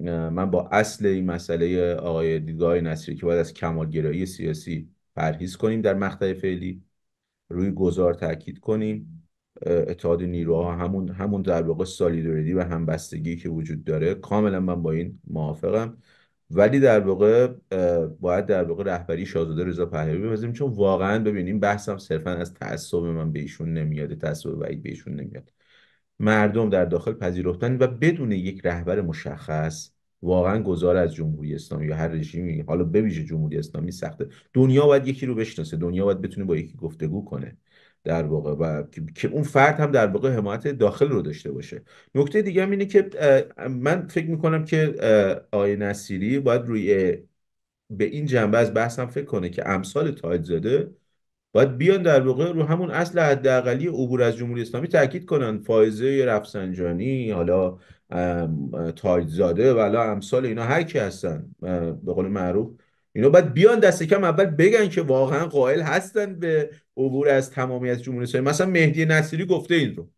من با اصل این مسئله آقای دیدگاه نصیری که باید از کمالگرایی سیاسی پرهیز کنیم در مقطع فعلی روی گذار تاکید کنیم اتحاد نیروها همون همون در واقع سالیدوریدی و همبستگی که وجود داره کاملا من با این موافقم ولی در واقع باید در واقع رهبری شاهزاده رضا پهلوی بپذیریم چون واقعا ببینیم بحثم صرفا از تعصب من به ایشون نمیاد تعصب وعید به ایشون نمیاد مردم در داخل پذیرفتن و بدون یک رهبر مشخص واقعا گذار از جمهوری اسلامی یا هر رژیمی حالا بویژه جمهوری اسلامی سخته دنیا باید یکی رو بشناسه دنیا باید بتونه با یکی گفتگو کنه در واقع و که اون فرد هم در واقع حمایت داخل رو داشته باشه نکته دیگه هم اینه که من فکر میکنم که آقای نصیری باید روی به این جنبه از بحثم فکر کنه که امثال تاج زده باید بیان در واقع رو همون اصل حداقلی عبور از جمهوری اسلامی تاکید کنن یا رفسنجانی حالا تاج زاده و حالا امثال اینا هر کی هستن به قول معروف اینا باید بیان دست کم اول بگن که واقعا قائل هستن به عبور از تمامی از جمهوری اسلامی مثلا مهدی نصیری گفته این رو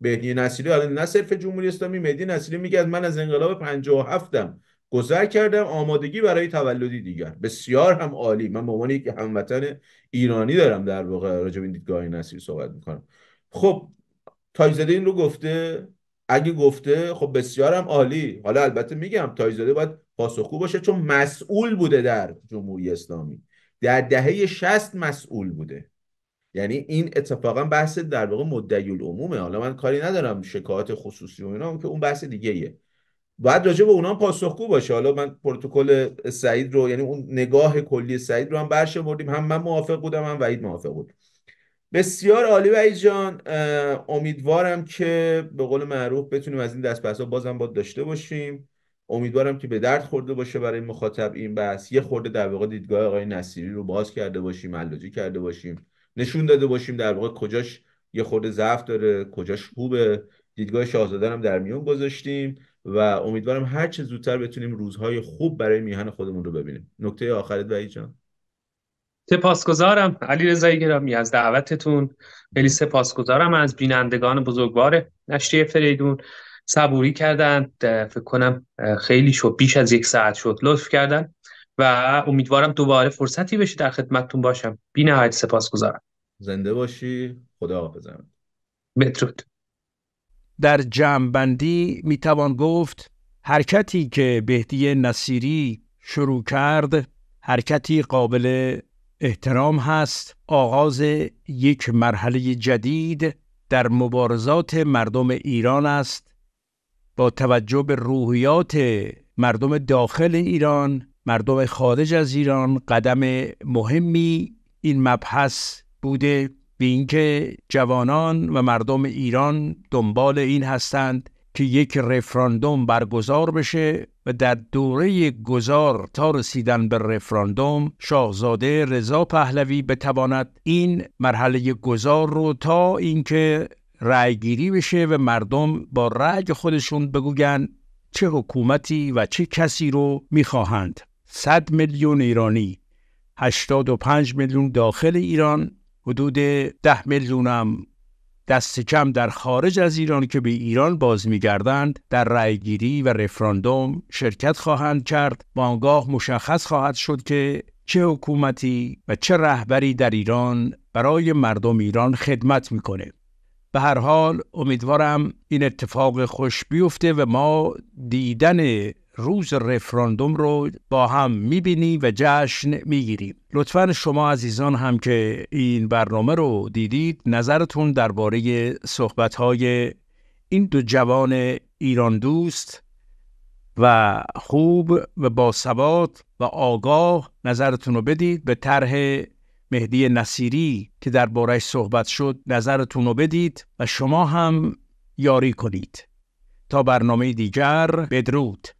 مهدی نصیری الان نه صرف جمهوری اسلامی مهدی نصیری میگه من از انقلاب 57 م گذر کردم آمادگی برای تولدی دیگر بسیار هم عالی من به عنوان یک هموطن ایرانی دارم در واقع راجع به دیدگاه نصیری صحبت میکنم خب تایزده این رو گفته اگه گفته خب بسیار هم عالی حالا البته میگم تایزده باید پاسخگو باشه چون مسئول بوده در جمهوری اسلامی در دهه 60 مسئول بوده یعنی این اتفاقا بحث در واقع مدعی العمومه حالا من کاری ندارم شکایات خصوصی و اینا که اون بحث دیگه ایه باید راجع به اونا پاسخگو باشه حالا من پروتکل سعید رو یعنی اون نگاه کلی سعید رو هم برشمردیم هم من موافق بودم هم وحید موافق بود بسیار عالی وحید جان امیدوارم که به قول معروف بتونیم از این دست بازم با داشته باشیم امیدوارم که به درد خورده باشه برای مخاطب این بحث یه خورده در واقع دیدگاه آقای نصیری رو باز کرده باشیم علاجی کرده باشیم نشون داده باشیم در واقع کجاش یه خورده ضعف داره کجاش خوبه دیدگاه شاهزاده هم در میون گذاشتیم و امیدوارم هر چه زودتر بتونیم روزهای خوب برای میهن خودمون رو ببینیم نکته آخرت وحید جان سپاسگزارم علی رضایی گرامی از دعوتتون خیلی سپاسگزارم از بینندگان بزرگوار نشریه فریدون صبوری کردن فکر کنم خیلی شد بیش از یک ساعت شد لطف کردن و امیدوارم دوباره فرصتی بشه در خدمتتون باشم بی سپاسگزارم زنده باشی خدا بزن بترود در جمعبندی توان گفت حرکتی که بهدی نصیری شروع کرد حرکتی قابل احترام هست آغاز یک مرحله جدید در مبارزات مردم ایران است با توجه به روحیات مردم داخل ایران مردم خارج از ایران قدم مهمی این مبحث بوده به اینکه جوانان و مردم ایران دنبال این هستند که یک رفراندوم برگزار بشه و در دوره گذار تا رسیدن به رفراندوم شاهزاده رضا پهلوی بتواند این مرحله گذار رو تا اینکه رأیگیری بشه و مردم با رأی خودشون بگوگن چه حکومتی و چه کسی رو میخواهند 100 میلیون ایرانی 85 میلیون داخل ایران حدود ده میلیونم دست کم در خارج از ایران که به ایران باز میگردند در رأیگیری و رفراندوم شرکت خواهند کرد و آنگاه مشخص خواهد شد که چه حکومتی و چه رهبری در ایران برای مردم ایران خدمت میکنه به هر حال امیدوارم این اتفاق خوش بیفته و ما دیدن روز رفراندوم رو با هم میبینیم و جشن میگیریم لطفا شما عزیزان هم که این برنامه رو دیدید نظرتون درباره های این دو جوان ایران دوست و خوب و با ثبات و آگاه نظرتون رو بدید به طرح مهدی نصیری که دربارهش صحبت شد نظرتون رو بدید و شما هم یاری کنید تا برنامه دیگر بدرود